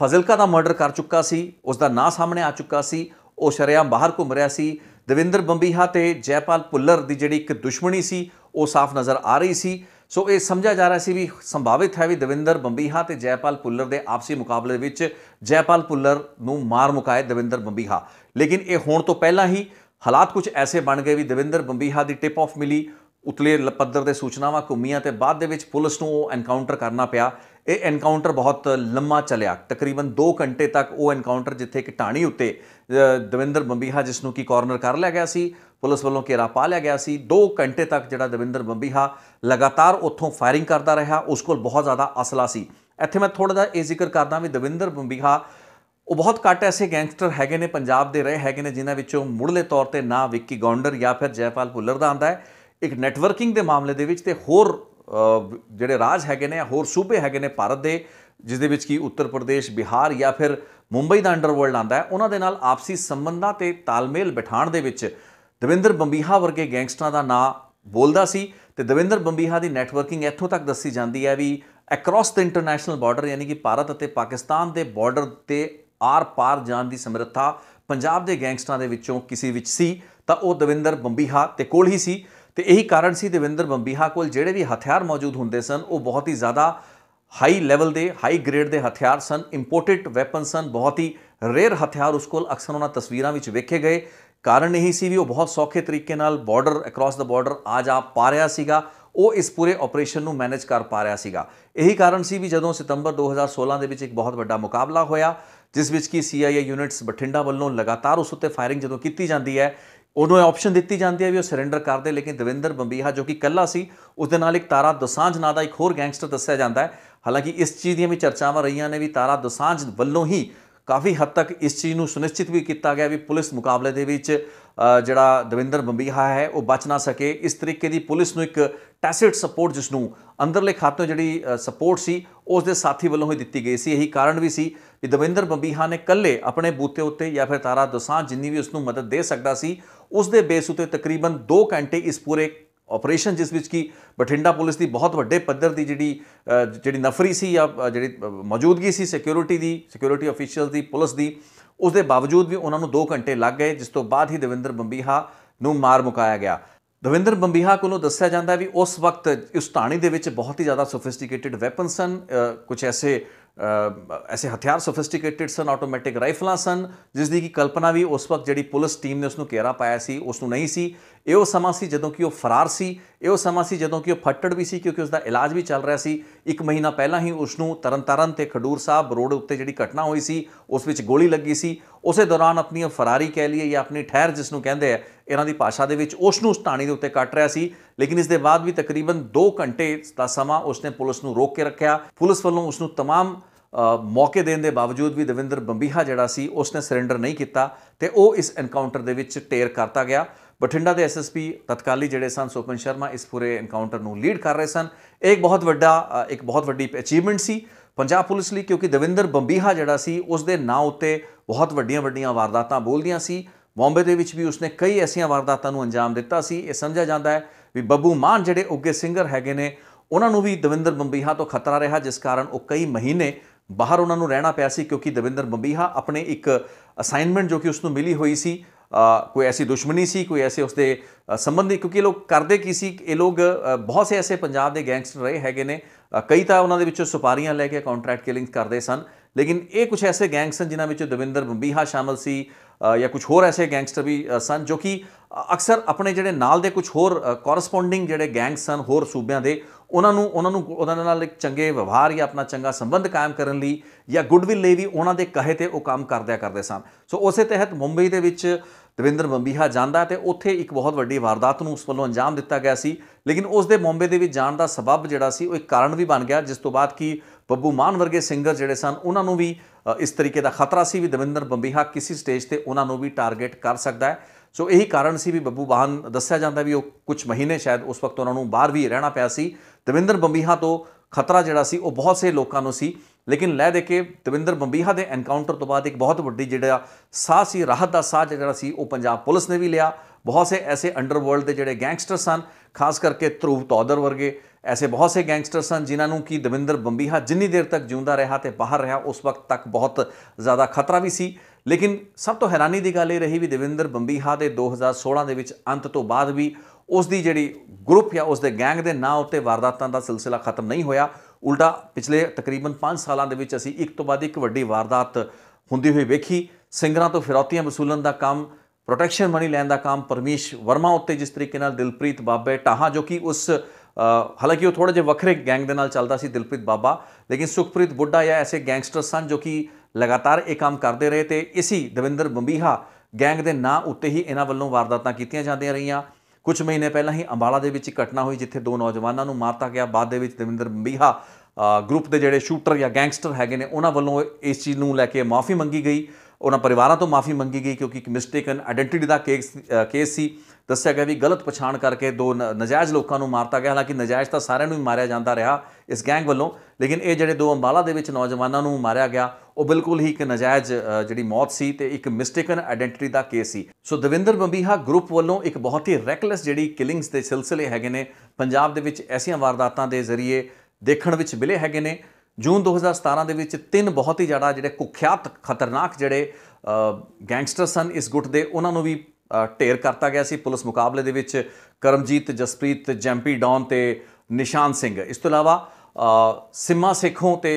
ਫਜ਼ਲਕਾ ਦਾ ਮਰਡਰ ਕਰ ਚੁੱਕਾ ਸੀ ਉਸ ਦਾ ਨਾਂ ਸਾਹਮਣੇ ਆ ਚੁੱਕਾ ਸੀ ਉਹ ਸ਼ਰਿਆਮ ਬਾਹਰ ਘੁੰਮ ਰਿਹਾ ਸੀ ਦਵਿੰਦਰ ਬੰਬੀਹਾ ਤੇ ਜੈਪਾਲ ਪੁੱਲਰ ਦੀ ਜਿਹੜੀ ਇੱਕ ਦੁਸ਼ਮਣੀ ਸੀ ਉਹ ਸਾਫ਼ ਨਜ਼ਰ ਆ ਰਹੀ ਸੀ ਸੋ ਇਹ ਸਮਝਿਆ ਜਾ ਰਿਹਾ ਸੀ ਵੀ ਸੰਭਾਵਿਤ ਹੈ ਵੀ ਦਵਿੰਦਰ ਬੰਬੀਹਾ ਤੇ ਜੈਪਾਲ ਪੁੱਲਰ ਦੇ ਆਪਸੀ ਮੁਕਾਬਲੇ ਵਿੱਚ ਜੈਪਾਲ ਪੁੱਲਰ ਨੂੰ ਮਾਰ ਮੁਕਾਏ ਦਵਿੰਦਰ ਬੰਬੀਹਾ ਲੇਕਿਨ ਇਹ ਹੋਣ ਤੋਂ ਪਹਿਲਾਂ ਹੀ ਹਾਲਾਤ ਕੁਝ ਐਸੇ ਬਣ ਗਏ ਵੀ ਦਵਿੰਦਰ ਬੰਬੀਹਾ ਦੀ ਟਿਪ ਆਫ ਮਿਲੀ ਉਤਲੇ ਪੱਦਰ ਦੇ ਸੂਚਨਾਵਾਂ ਘੁੰਮੀਆਂ ਤੇ ਬਾਅਦ ਦੇ ਵਿੱਚ ਪੁਲਿਸ ਨੂੰ ਉਹ ਐਨਕਾਊਂਟਰ ਕਰਨਾ ਪਿਆ ਇਹ ਐਨਕਾਊਂਟਰ ਬਹੁਤ ਲੰਮਾ ਚੱਲਿਆ ਤਕਰੀਬਨ 2 ਘੰਟੇ ਤੱਕ ਉਹ ਐਨਕਾਊਂਟਰ ਜਿੱਥੇ ਇੱਕ ਟਾਣੀ ਉੱਤੇ ਦਵਿੰਦਰ ਬੰਬੀਹਾ ਜਿਸ ਨੂੰ ਕੀ ਕਾਰਨਰ ਕਰ ਲਿਆ ਗਿਆ ਸੀ ਪੁਲਿਸ ਵੱਲੋਂ ਘੇਰਾ ਪਾ ਲਿਆ ਗਿਆ ਸੀ 2 ਘੰਟੇ ਤੱਕ ਜਿਹੜਾ ਦਵਿੰਦਰ ਬੰਬੀਹਾ ਲਗਾਤਾਰ ਉੱਥੋਂ ਫਾਇਰਿੰਗ ਕਰਦਾ ਰਿਹਾ ਉਸ ਕੋਲ ਬਹੁਤ ਜ਼ਿਆਦਾ ਅਸਲਾ ਸੀ ਇੱਥੇ ਮੈਂ ਥੋੜਾ ਜਿਹਾ ਇਹ ਜ਼ਿਕਰ ਕਰਦਾ ਵੀ ਦਵਿੰਦਰ ਬੰਬੀਹਾ ਉਹ ਬਹੁਤ ਘੱਟ ਐਸੇ ਗੈਂਗਸਟਰ ਹੈਗੇ ਨੇ ਪੰਜਾਬ ਦੇ ਰਹੇ ਹੈਗੇ ਨੇ ਜਿਨ੍ਹਾਂ ਵਿੱਚੋਂ ਮੁੜਲੇ ਤੌਰ ਤੇ ਨਾ ਵਿੱਕੀ ਗੌਂਡਰ ਜਾਂ ਫਿਰ ਜੈਪਾਲ ਭੁੱਲਰ ਦਾ ਆਂਦਾ ਹੈ ਇੱਕ ਨੈਟਵਰਕਿੰਗ ਦੇ ਮਾਮਲੇ ਦੇ ਵਿੱਚ ਤੇ ਹੋਰ ਜਿਹੜੇ ਰਾਜ ਹੈਗੇ ਨੇ ਹੋਰ ਸੂਬੇ ਹੈਗੇ ਨੇ ਭਾਰਤ ਦੇ ਜਿਸ ਦੇ ਵਿੱਚ ਕੀ ਉੱਤਰ ਪ੍ਰਦੇਸ਼ ਬਿਹਾਰ ਜਾਂ ਫਿਰ ਮੁੰਬਈ ਦਾ ਅੰਡਰਵਰਲਡ ਆਂਦਾ ਹੈ ਉਹਨਾਂ ਦੇ ਨਾਲ ਆਪਸੀ ਸੰਬੰਧਾਂ ਤੇ ਤਾਲਮੇਲ ਬਿਠਾਣ ਦੇ ਵਿੱਚ ਦਵਿੰਦਰ ਬੰਬੀਹਾ ਵਰਗੇ ਗੈਂਗਸਟਰਾਂ ਦਾ ਨਾਂ ਬੋਲਦਾ ਸੀ ਤੇ ਦਵਿੰਦਰ ਬੰਬੀਹਾ ਦੀ ਨੈਟਵਰਕਿੰਗ ਇੱਥੋਂ ਤੱਕ ਦੱਸੀ ਜਾਂਦੀ ਹੈ ਵੀ ਅਕ੍ਰੋਸ ਦ ਇੰਟਰਨੈਸ਼ਨਲ ਬਾਰਡਰ ਯਾਨੀ ਕਿ ਭਾਰਤ ਅਤੇ ਪਾਕਿਸਤਾਨ ਦੇ ਬਾਰਡਰ ਤੇ ਆਰ-ਪਾਰ ਜਾਣ ਦੀ ਸਮਰੱਥਾ ਪੰਜਾਬ ਦੇ ਗੈਂਗਸਟਰਾਂ ਦੇ ਵਿੱਚੋਂ ਕਿਸੇ ਵਿੱਚ ਸੀ ਤਾਂ ਉਹ ਦਵਿੰਦਰ ਬੰਬੀਹਾ ਤੇ ਕੋਲ ਹੀ ਸੀ ਤੇ ਇਹੀ ਕਾਰਨ ਸੀ ਦਵਿੰਦਰ ਬੰਬੀਹਾ ਕੋਲ ਜਿਹੜੇ ਵੀ ਹਥਿਆਰ ਮੌਜੂਦ ਹੁੰਦੇ ਸਨ ਉਹ ਬਹੁਤ ਹੀ ਜ਼ਿਆਦਾ ਹਾਈ ਲੈਵਲ ਦੇ ਹਾਈ ਗ੍ਰੇਡ ਦੇ ਹਥਿਆਰ ਸਨ ਇੰਪੋਰਟਡ ਵੈਪਨ ਸਨ ਬਹੁਤ ਹੀ ਰੇਅਰ ਹਥਿਆਰ ਉਸ ਕੋਲ ਅਕਸਰ ਉਹਨਾਂ ਤਸਵੀਰਾਂ ਵਿੱਚ ਵੇਖੇ ਗਏ ਕਾਰਨ ਇਹੀ ਸੀ ਵੀ ਉਹ ਬਹੁਤ ਸੌਖੇ ਤਰੀਕੇ ਨਾਲ ਬਾਰਡਰ ਅਕ੍ਰੋਸ ਦਾ ਬਾਰਡਰ ਆ ਜਾ ਪਾ ਰਿਹਾ ਸੀਗਾ ਉਹ ਇਸ ਪੂਰੇ ਆਪਰੇਸ਼ਨ ਨੂੰ ਮੈਨੇਜ ਕਰ ਪਾ ਰਿਹਾ ਸੀਗਾ ਇਹੀ ਕਾਰਨ ਸੀ ਵੀ ਜਦੋਂ ਸਤੰਬਰ 2016 ਦੇ ਵਿੱਚ ਇੱਕ ਬਹੁਤ ਵੱਡਾ ਮੁਕਾਬਲਾ ਹੋਇਆ ਜਿਸ ਵਿੱਚ ਕੀ ਸੀਆਈਏ ਯੂਨਿਟਸ ਬਠਿੰਡਾ ਵੱਲੋਂ ਲਗਾਤਾਰ ਉਸ ਉੱਤੇ ਫਾਇਰਿੰਗ ਜਦੋਂ ਕੀਤੀ ਜਾਂਦੀ ਹੈ ਉਹਨੂੰ ਇਹ ਆਪਸ਼ਨ ਦਿੱਤੀ ਜਾਂਦੀ ਹੈ ਵੀ ਉਹ ਸਰੈਂਡਰ ਕਰ ਦੇ ਲੇਕਿਨ ਦਵਿੰਦਰ ਬੰਬੀਹਾ ਜੋ ਕਿ ਕੱਲਾ ਸੀ ਉਸ ਦੇ ਨਾਲ ਇੱਕ ਤਾਰਾ ਦਸਾਂਝ ਨਾਂ ਦਾ ਇੱਕ ਹੋਰ ਗੈਂਗਸਟਰ ਦੱਸਿਆ ਜਾਂਦਾ ਹੈ ਹਾਲਾਂਕਿ ਇਸ ਚੀਜ਼ ਦੀਆਂ ਵੀ ਚਰਚਾਵਾਂ ਰਹੀਆਂ ਨੇ ਵੀ ਤਾਰਾ ਦਸਾਂਝ ਵੱਲੋਂ ਹੀ ਕਾਫੀ ਹੱਦ ਤੱਕ ਇਸ ਚੀਜ਼ ਨੂੰ ਸੁਨਿਸ਼ਚਿਤ ਵੀ ਕੀਤਾ ਗਿਆ ਵੀ ਪੁਲਿਸ ਮੁਕਾਬਲੇ ਦੇ ਵਿੱਚ ਜਿਹੜਾ ਦਵਿੰਦਰ ਬੰਬੀਹਾ ਹੈ ਉਹ ਬਚ ਨਾ ਸਕੇ ਇਸ ਤਰੀਕੇ ਦੀ ਪੁਲਿਸ ਨੂੰ ਇੱਕ ਟੈਸਿਟ ਸਪੋਰਟ ਜਿਸ ਨੂੰ ਅੰਦਰਲੇ ਖਾਤੋਂ ਜਿਹੜੀ ਸਪੋਰਟ ਸੀ ਉਸ ਦੇ ਸਾਥੀ ਵੱਲੋਂ ਹੀ ਦਿੱਤੀ ਗਈ ਸੀ ਇਹੀ ਕਾਰਨ ਵੀ ਸੀ ਕਿ ਦਵਿੰਦਰ ਬੰਬੀਹਾ ਨੇ ਕੱਲੇ ਆਪਣੇ ਬੂਤੇ ਉੱਤੇ ਜਾਂ ਫਿਰ ਤਾਰਾ ਦਸਾਂ ਜਿੰਨੀ ਵੀ ਉਸ ਨੂੰ ਮਦਦ ਦੇ ਸਕਦਾ ਸੀ ਉਸ ਦੇ ਬੇਸ ਉੱਤੇ ਤਕਰੀਬਨ 2 ਘੰਟੇ ਇਸ ਪੂਰੇ ਆਪਰੇਸ਼ਨ ਜਿਸ ਵਿੱਚ ਕੀ ਬਠਿੰਡਾ ਪੁਲਿਸ ਦੀ ਬਹੁਤ ਵੱਡੇ ਪੱਧਰ ਦੀ ਜਿਹੜੀ ਜਿਹੜੀ ਨਫਰੀ ਸੀ ਜਾਂ ਜਿਹੜੀ ਮੌਜੂਦਗੀ ਸੀ ਸਿਕਿਉਰਿਟੀ ਦੀ ਸਿਕਿਉਰਿਟੀ ਅਫੀਸ਼ੀਅਲ ਦੀ ਪੁਲਿਸ ਦੀ ਉਸ ਦੇ ਬਾਵਜੂਦ ਵੀ ਉਹਨਾਂ ਨੂੰ 2 ਘੰਟੇ ਲੱਗ ਗਏ ਜਿਸ ਤੋਂ ਬਾਅਦ ਹੀ ਦਵਿੰਦਰ ਬੰਬੀਹਾ ਨੂੰ ਮਾਰ ਮੁਕਾਇਆ ਗਿਆ ਦਵਿੰਦਰ ਬੰਬੀਹਾ ਕੋਲੋਂ ਦੱਸਿਆ ਜਾਂਦਾ ਵੀ ਉਸ ਵਕਤ ਉਸ ਟਾਣੀ ਦੇ ਵਿੱਚ ਬਹੁਤ ਹੀ ਜ਼ਿਆਦਾ ਸੋਫਿਸਟੀਕੇਟਿਡ ਵੈਪਨ ਸਨ ਕੁਝ ਐਸੇ ਐਸੇ ਹਥਿਆਰ ਸੋਫਿਸਟੀਕੇਟਿਡ ਸਨ ਆਟੋਮੈਟਿਕ ਰਾਈਫਲਾਂ ਸਨ ਜਿਸ ਦੀ ਕੀ ਕਲਪਨਾ ਵੀ ਉਸ ਵਕਤ ਜਿਹੜੀ ਪੁਲਿਸ ਟੀਮ ਨੇ ਉਸ ਨੂੰ ਘੇਰਾ ਪਾਇਆ ਸੀ ਉਸ ਨੂੰ ਨਹੀਂ ਸੀ ਇਹ ਉਹ ਸਮਾਂ ਸੀ ਜਦੋਂ ਕਿ ਉਹ ਫਰਾਰ ਸੀ ਇਹ ਉਹ ਸਮਾਂ ਸੀ ਜਦੋਂ ਕਿ ਉਹ ਫੱਟੜ ਵੀ ਸੀ ਕਿਉਂਕਿ ਉਸ ਦਾ ਇਲਾਜ ਵੀ ਚੱਲ ਰਿਹਾ ਸੀ ਇੱਕ ਮਹੀਨਾ ਪਹਿਲਾਂ ਹੀ ਉਸ ਨੂੰ ਤਰਨਤਾਰਨ ਤੇ ਖਡੂਰ ਸਾਹਿਬ ਰੋਡ ਉੱਤੇ ਜਿਹੜੀ ਘਟਨਾ ਹੋਈ ਸੀ ਉਸ ਵਿੱਚ ਗੋਲੀ ਲੱਗੀ ਸੀ ਉਸੇ ਦੌਰਾਨ ਆਪਣੀ ਫਰਾਰੀ ਕਹਿ ਲਈਏ ਜਾਂ ਆਪਣੀ ਠਹਿਰ ਜਿਸ ਨੂੰ ਕਹਿੰਦੇ ਆ ਇਹਨਾਂ ਦੀ ਭਾਸ਼ਾ ਦੇ ਵਿੱਚ ਉਸ ਨੂੰ ਸਟਾਣੀ ਦੇ ਉੱਤੇ ਕੱਟ ਰਿਹਾ ਸੀ ਲੇਕਿਨ ਇਸ ਦੇ ਬਾਅਦ ਵੀ ਤਕਰੀਬਨ 2 ਘੰਟੇ ਦਾ ਸਮਾਂ ਉਸਨੇ ਪੁਲਿਸ ਨੂੰ ਰੋਕ ਕੇ ਰੱਖਿਆ ਪੁਲਿਸ ਵੱਲੋਂ ਉਸ ਨੂੰ तमाम ਮੌਕੇ ਦੇਣ ਦੇ ਬਾਵਜੂਦ ਵੀ ਦਵਿੰਦਰ ਬੰਬੀਹਾ ਜਿਹੜਾ ਸੀ ਉਸਨੇ ਸਰੈਂਡਰ ਨਹੀਂ ਕੀਤਾ ਤੇ ਉਹ ਇਸ ਐਨਕਾਊਂਟਰ ਦੇ ਵਿੱਚ ਟੇਰ ਕਰਤਾ ਗਿਆ ਬਠਿੰਡਾ ਦੇ ਐਸਐਸਪੀ ਤਤਕਾਲੀ ਜਿਹੜੇ ਸਨ ਸੋਪਨ ਸ਼ਰਮਾ ਇਸ ਪੂਰੇ ਐਨਕਾਊਂਟਰ ਨੂੰ ਲੀਡ ਕਰ ਰਹੇ ਸਨ ਇੱਕ ਬਹੁਤ ਵੱਡਾ ਇੱਕ ਬਹੁਤ ਵੱਡੀ ਅਚੀਵਮੈਂਟ ਸੀ ਪੰਜਾਬ ਪੁਲਿਸ ਲਈ ਕਿਉਂਕਿ ਦਵਿੰਦਰ ਬੰਬੀਹਾ ਜਿਹੜਾ ਸੀ ਉਸ ਦੇ ਨਾਂ ਉੱਤੇ ਬਹੁਤ ਵੱਡੀਆਂ ਵੱਡੀਆਂ ਵਾਰਦਾਤਾਂ ਬੋਲਦੀਆਂ ਸੀ ਬੰਬੇ ਦੇ ਵਿੱਚ ਵੀ ਉਸਨੇ ਕਈ ਐਸੀਆਂ ਵਾਰਦਾਤਾਂ ਨੂੰ ਅੰਜਾਮ ਦਿੱਤਾ ਸੀ ਇਹ ਸਮਝਿਆ ਜਾਂਦਾ ਹੈ ਵੀ ਬੱਬੂ ਮਾਨ ਜਿਹੜੇ ਉੱਗੇ ਸਿੰਗਰ ਹੈਗੇ ਨੇ ਉਹਨਾਂ ਨੂੰ ਵੀ ਦਵਿੰਦਰ ਬੰਬੀਹਾ ਤੋਂ ਖਤਰਾ ਰਿਹਾ ਜਿਸ ਕਾਰਨ ਉਹ ਕਈ ਮਹੀਨੇ ਬਾਹਰ ਉਹਨਾਂ ਨੂੰ ਰਹਿਣਾ ਪਿਆ ਸੀ ਕਿਉਂਕਿ ਦਵਿੰਦਰ ਬੰਬੀਹਾ ਆਪਣੇ ਇੱਕ ਅਸਾਈਨਮੈਂਟ ਜੋ ਕਿ ਉਸ ਨੂੰ ਮਿਲੀ ਹੋਈ ਸੀ ਕੋਈ ਐਸੀ ਦੁਸ਼ਮਣੀ ਸੀ ਕੋਈ ਐਸੇ ਉਸਦੇ ਸੰਬੰਧੀ ਕਿਉਂਕਿ ਇਹ ਲੋਕ ਕਰਦੇ ਕੀ ਸੀ ਇਹ ਲੋਕ ਬਹੁਤ ਸੇ ਐਸੇ ਪੰਜਾਬ ਦੇ ਗੈਂਗਸਟਰ ਰਹੇ ਹੈਗੇ ਨੇ ਕਈ ਤਾਂ ਉਹਨਾਂ ਦੇ ਵਿੱਚੋਂ ਸੁਪਾਰੀਆਂ ਲੈ ਕੇ ਕੰਟਰੈਕਟ ਕਿਲਿੰਗ ਕਰਦੇ ਸਨ ਲੇਕਿਨ ਇਹ ਕੁਝ ਐਸੇ ਗੈਂਗਸਟਰ ਜਿਨ੍ਹਾਂ ਵਿੱਚ ਦਵਿੰਦਰ ਬੰਬੀਹਾ ਸ਼ਾਮਲ ਸੀ ਜਾਂ ਕੁਝ ਹੋਰ ਐਸੇ ਗੈਂਗਸਟਰ ਵੀ ਸਨ ਜੋ ਕਿ ਅਕਸਰ ਆਪਣੇ ਜਿਹੜੇ ਨਾਲ ਦੇ ਕੁਝ ਹੋਰ ਕੋਰਸਪੋਂਡਿੰਗ ਜਿਹੜੇ ਗੈਂਗ ਸਨ ਹੋਰ ਸੂਬਿਆਂ ਦੇ ਉਹਨਾਂ ਨੂੰ ਉਹਨਾਂ ਨੂੰ ਉਹਨਾਂ ਨਾਲ ਇੱਕ ਚੰਗੇ ਵਿਵਹਾਰ ਜਾਂ ਆਪਣਾ ਚੰਗਾ ਸੰਬੰਧ ਕਾਇਮ ਕਰਨ ਲਈ ਜਾਂ ਗੁੱਡਵਿਲ ਲਈ ਵੀ ਉਹਨਾਂ ਦੇ ਕਹੇ ਤੇ ਉਹ ਕੰਮ ਕਰਦਿਆ ਕਰਦੇ ਸਨ ਸੋ ਉਸੇ ਤਹਿਤ ਮੁੰਬਈ ਦੇ ਵਿੱਚ ਦਵਿੰਦਰ ਬੰਬੀਹਾ ਜਾਂਦਾ ਤੇ ਉੱਥੇ ਇੱਕ ਬਹੁਤ ਵੱਡੀ ਵਾਰਦਾਤ ਨੂੰ ਉਸ ਵੱਲੋਂ ਅੰਜਾਮ ਦਿੱਤਾ ਗਿਆ ਸੀ ਲੇਕਿਨ ਉਸ ਦੇ ਮੁੰਬਈ ਦੇ ਵਿੱਚ ਜਾਣ ਦਾ ਸਬਬ ਜਿਹੜਾ ਸੀ ਉਹ ਇੱਕ ਕਾਰਨ ਵੀ ਬਣ ਗਿਆ ਜਿਸ ਤੋਂ ਬਾਅਦ ਕਿ ਬੱਬੂ ਮਾਨ ਵਰਗੇ ਸਿੰਗਰ ਜਿਹੜੇ ਸਨ ਉਹਨਾਂ ਨੂੰ ਵੀ ਇਸ ਤਰੀਕੇ ਦਾ ਖਤਰਾ ਸੀ ਵੀ ਦਵਿੰਦਰ ਬੰਬੀਹਾ ਕਿਸੇ ਸਟੇਜ ਤੇ ਉਹਨਾਂ ਨੂੰ ਵੀ ਟਾਰਗੇਟ ਕਰ ਸਕਦਾ ਹੈ ਸੋ ਇਹੀ ਕਾਰਨ ਸੀ ਵੀ ਬੱਬੂ ਬਾਹਨ ਦੱਸਿਆ ਜਾਂਦਾ ਵੀ ਉਹ ਕੁਝ ਮਹੀਨੇ ਸ਼ਾਇਦ ਉਸ ਵਕਤ ਉਹਨਾਂ ਨੂੰ ਬਾਹਰ ਵੀ ਰਹਿਣਾ ਪਿਆ ਸੀ ਦਵਿੰਦਰ ਬੰਬੀਹਾ ਤੋਂ ਖਤਰਾ ਜਿਹੜਾ ਸੀ ਉਹ ਬਹੁਤ ਸੇ ਲੋਕਾਂ ਨੂੰ ਸੀ ਲੇਕਿਨ ਲੈ ਦੇ ਕੇ ਤਵਿੰਦਰ ਬੰਬੀਹਾ ਦੇ ਐਨਕਾਊਂਟਰ ਤੋਂ ਬਾਅਦ ਇੱਕ ਬਹੁਤ ਵੱਡੀ ਜਿਹੜਾ ਸਾਹ ਸੀ ਰਾਹਤ ਦਾ ਸਾਹ ਜਿਹੜਾ ਸੀ ਉਹ ਪੰਜਾਬ ਪੁਲਿਸ ਨੇ ਵੀ ਲਿਆ ਬਹੁਤ ਸੇ ਐਸੇ ਅੰਡਰਵਰਲਡ ਦੇ ਜਿਹੜੇ ਗੈਂਗਸਟਰ ਸਨ ਖਾਸ ਕਰਕੇ ਧਰੂਵ ਤੌਦਰ ਵਰਗੇ ਐਸੇ ਬਹੁਤ ਸੇ ਗੈਂਗਸਟਰ ਸਨ ਜਿਨ੍ਹਾਂ ਨੂੰ ਕੀ ਦਵਿੰਦਰ ਬੰਬੀਹਾ ਜਿੰਨੀ ਦੇਰ ਤੱਕ ਜਿਉਂਦਾ ਰਿਹਾ ਤੇ ਬਾਹਰ ਰਿਹਾ ਉਸ ਵਕਤ ਤੱਕ ਬਹੁਤ ਜ਼ਿਆਦਾ ਖਤਰਾ ਵੀ ਸੀ ਲੇਕਿਨ ਸਭ ਤੋਂ ਹੈਰਾਨੀ ਦੀ ਗੱਲ ਇਹ ਰਹੀ ਵੀ ਦਵਿੰਦਰ ਬੰਬੀਹਾ ਦੇ 2016 ਦੇ ਵਿੱਚ ਅੰਤ ਤੋਂ ਬਾਅਦ ਵੀ ਉਸ ਦੀ ਜਿਹੜੀ ਗਰੁੱਪ ਜਾਂ ਉਸ ਦੇ ਗੈਂਗ ਦੇ ਨਾਂ ਉੱਤੇ ਵਾਰਦਾਤਾਂ ਦਾ ਸਿਲਸਿਲਾ ਖਤਮ ਨਹੀਂ ਹੋਇਆ ਉਲਟਾ ਪਿਛਲੇ ਤਕਰੀਬਨ 5 ਸਾਲਾਂ ਦੇ ਵਿੱਚ ਅਸੀਂ ਇੱਕ ਤੋਂ ਬਾਅਦ ਇੱਕ ਵੱਡੀ ਵਾਰਦਾਤ ਹੁੰਦੀ ਹੋਈ ਵੇਖੀ ਸਿੰਗਰਾਂ ਤੋਂ ਫਿਰੌਤੀਆਂ ਵਸੂਲਣ ਦਾ ਕੰਮ ਪ੍ਰੋਟੈਕਸ਼ਨ ਮਨੀ ਲੈਣ ਦਾ ਕੰਮ ਪਰਮੇਸ਼ ਵਰਮਾ ਉੱਤੇ ਜਿਸ ਤਰੀਕੇ ਨਾਲ ਦਿਲਪ੍ਰੀਤ ਬਾਬੇ ਟਾਹਾ ਜੋ ਕਿ ਉਸ ਹਾਲਾਂਕਿ ਉਹ ਥੋੜਾ ਜਿਹਾ ਵੱਖਰੇ ਗੈਂਗ ਦੇ ਨਾਲ ਚੱਲਦਾ ਸੀ ਦਿਲਪ੍ਰੀਤ ਬਾਬਾ ਲੇਕਿਨ ਸੁਖਪ੍ਰੀਤ ਬੁੱਢਾ ਜਾਂ ਐਸੇ ਗੈਂਗਸਟਰ ਸਨ ਜੋ ਕਿ ਲਗਾਤਾਰ ਇਹ ਕੰਮ ਕਰਦੇ ਰਹੇ ਤੇ ਇਸੀ ਦਵਿੰਦਰ ਬੰਬੀਹਾ ਗੈਂਗ ਦੇ ਨਾਂ ਉੱਤੇ ਹੀ ਇਹਨਾਂ ਵੱਲੋਂ ਵਾਰਦਾਤਾਂ ਕੀਤੀਆਂ ਜਾਂਦੀਆਂ ਰਹੀਆਂ ਕੁਝ ਮਹੀਨੇ ਪਹਿਲਾਂ ਹੀ ਅੰਬਾਲਾ ਦੇ ਵਿੱਚ ਘਟਨਾ ਹੋਈ ਜਿੱਥੇ ਦੋ ਨੌਜਵਾਨਾਂ ਨੂੰ ਮਾਰਤਾ ਗਿਆ ਬਾਅਦ ਦੇ ਵਿੱਚ ਦਵਿੰਦਰ ਮੀਹਾ ਗਰੁੱਪ ਦੇ ਜਿਹੜੇ ਸ਼ੂਟਰ ਜਾਂ ਗੈਂਗਸਟਰ ਹੈਗੇ ਨੇ ਉਹਨਾਂ ਵੱਲੋਂ ਇਸ ਚੀਜ਼ ਨੂੰ ਲੈ ਕੇ ਮਾਫੀ ਮੰਗੀ ਗਈ ਉਹਨਾਂ ਪਰਿਵਾਰਾਂ ਤੋਂ ਮਾਫੀ ਮੰਗੀ ਗਈ ਕਿਉਂਕਿ ਇੱਕ ਮਿਸਟੇਕਨ ਆਈਡੈਂਟੀਟੀ ਦਾ ਕੇਸ ਕੇਸ ਸੀ ਦੱਸਿਆ ਗਿਆ ਵੀ ਗਲਤ ਪਛਾਣ ਕਰਕੇ ਦੋ ਨਜਾਇਜ਼ ਲੋਕਾਂ ਨੂੰ ਮਾਰਤਾ ਗਿਆ ਹਾਲਾਂਕਿ ਨਜਾਇਜ਼ ਤਾਂ ਸਾਰਿਆਂ ਨੂੰ ਹੀ ਮਾਰਿਆ ਜਾਂਦਾ ਰਿਹਾ ਇਸ ਗੈਂਗ ਵੱਲੋਂ ਲੇਕਿਨ ਇਹ ਜਿਹੜੇ ਦੋ ਅੰਬਾਲਾ ਦੇ ਵਿੱਚ ਨੌਜਵਾਨਾਂ ਨੂੰ ਮਾਰਿਆ ਗਿਆ ਉਹ ਬਿਲਕੁਲ ਹੀ ਇੱਕ ਨਜਾਇਜ਼ ਜਿਹੜੀ ਮੌਤ ਸੀ ਤੇ ਇੱਕ ਮਿਸਟੇਕਨ ਆਇਡੈਂਟੀਟੀ ਦਾ ਕੇਸ ਸੀ ਸੋ ਦਵਿੰਦਰ ਬੰਬੀਹਾ ਗਰੁੱਪ ਵੱਲੋਂ ਇੱਕ ਬਹੁਤ ਹੀ ਰੈਕਲੈਸ ਜਿਹੜੀ ਕਿਲਿੰਗਸ ਦੇ ਸਿਲਸਿਲੇ ਹੈਗੇ ਨੇ ਪੰਜਾਬ ਦੇ ਵਿੱਚ ਐਸੀਆਂ ਵਾਰਦਾਤਾਂ ਦੇ ਜ਼ਰੀਏ ਦੇਖਣ ਵਿੱਚ ਮਿਲੇ ਹੈਗੇ ਨੇ ਜੂਨ 2017 ਦੇ ਵਿੱਚ ਤਿੰਨ ਬਹੁਤ ਹੀ ਜ਼ਿਆਦਾ ਜਿਹੜੇ ਕੁਖਿਆਤ ਖਤਰਨਾਕ ਜਿਹੜੇ ਗੈਂਗਸਟਰ ਸਨ ਇਸ ਗੁੱਟ ਦੇ ਉਹਨਾਂ ਨੂੰ ਵੀ ਢੇਰ ਕਰਤਾ ਗਿਆ ਸੀ ਪੁਲਿਸ ਮੁਕਾਬਲੇ ਦੇ ਵਿੱਚ ਕਰਮਜੀਤ ਜਸਪ੍ਰੀਤ ਜੈਂਪੀ ਡੌਨ ਤੇ ਨਿਸ਼ਾਨ ਸਿੰਘ ਇਸ ਤੋਂ ਇਲਾਵਾ ਸਿਮਾ ਸੇਖੋਂ ਤੇ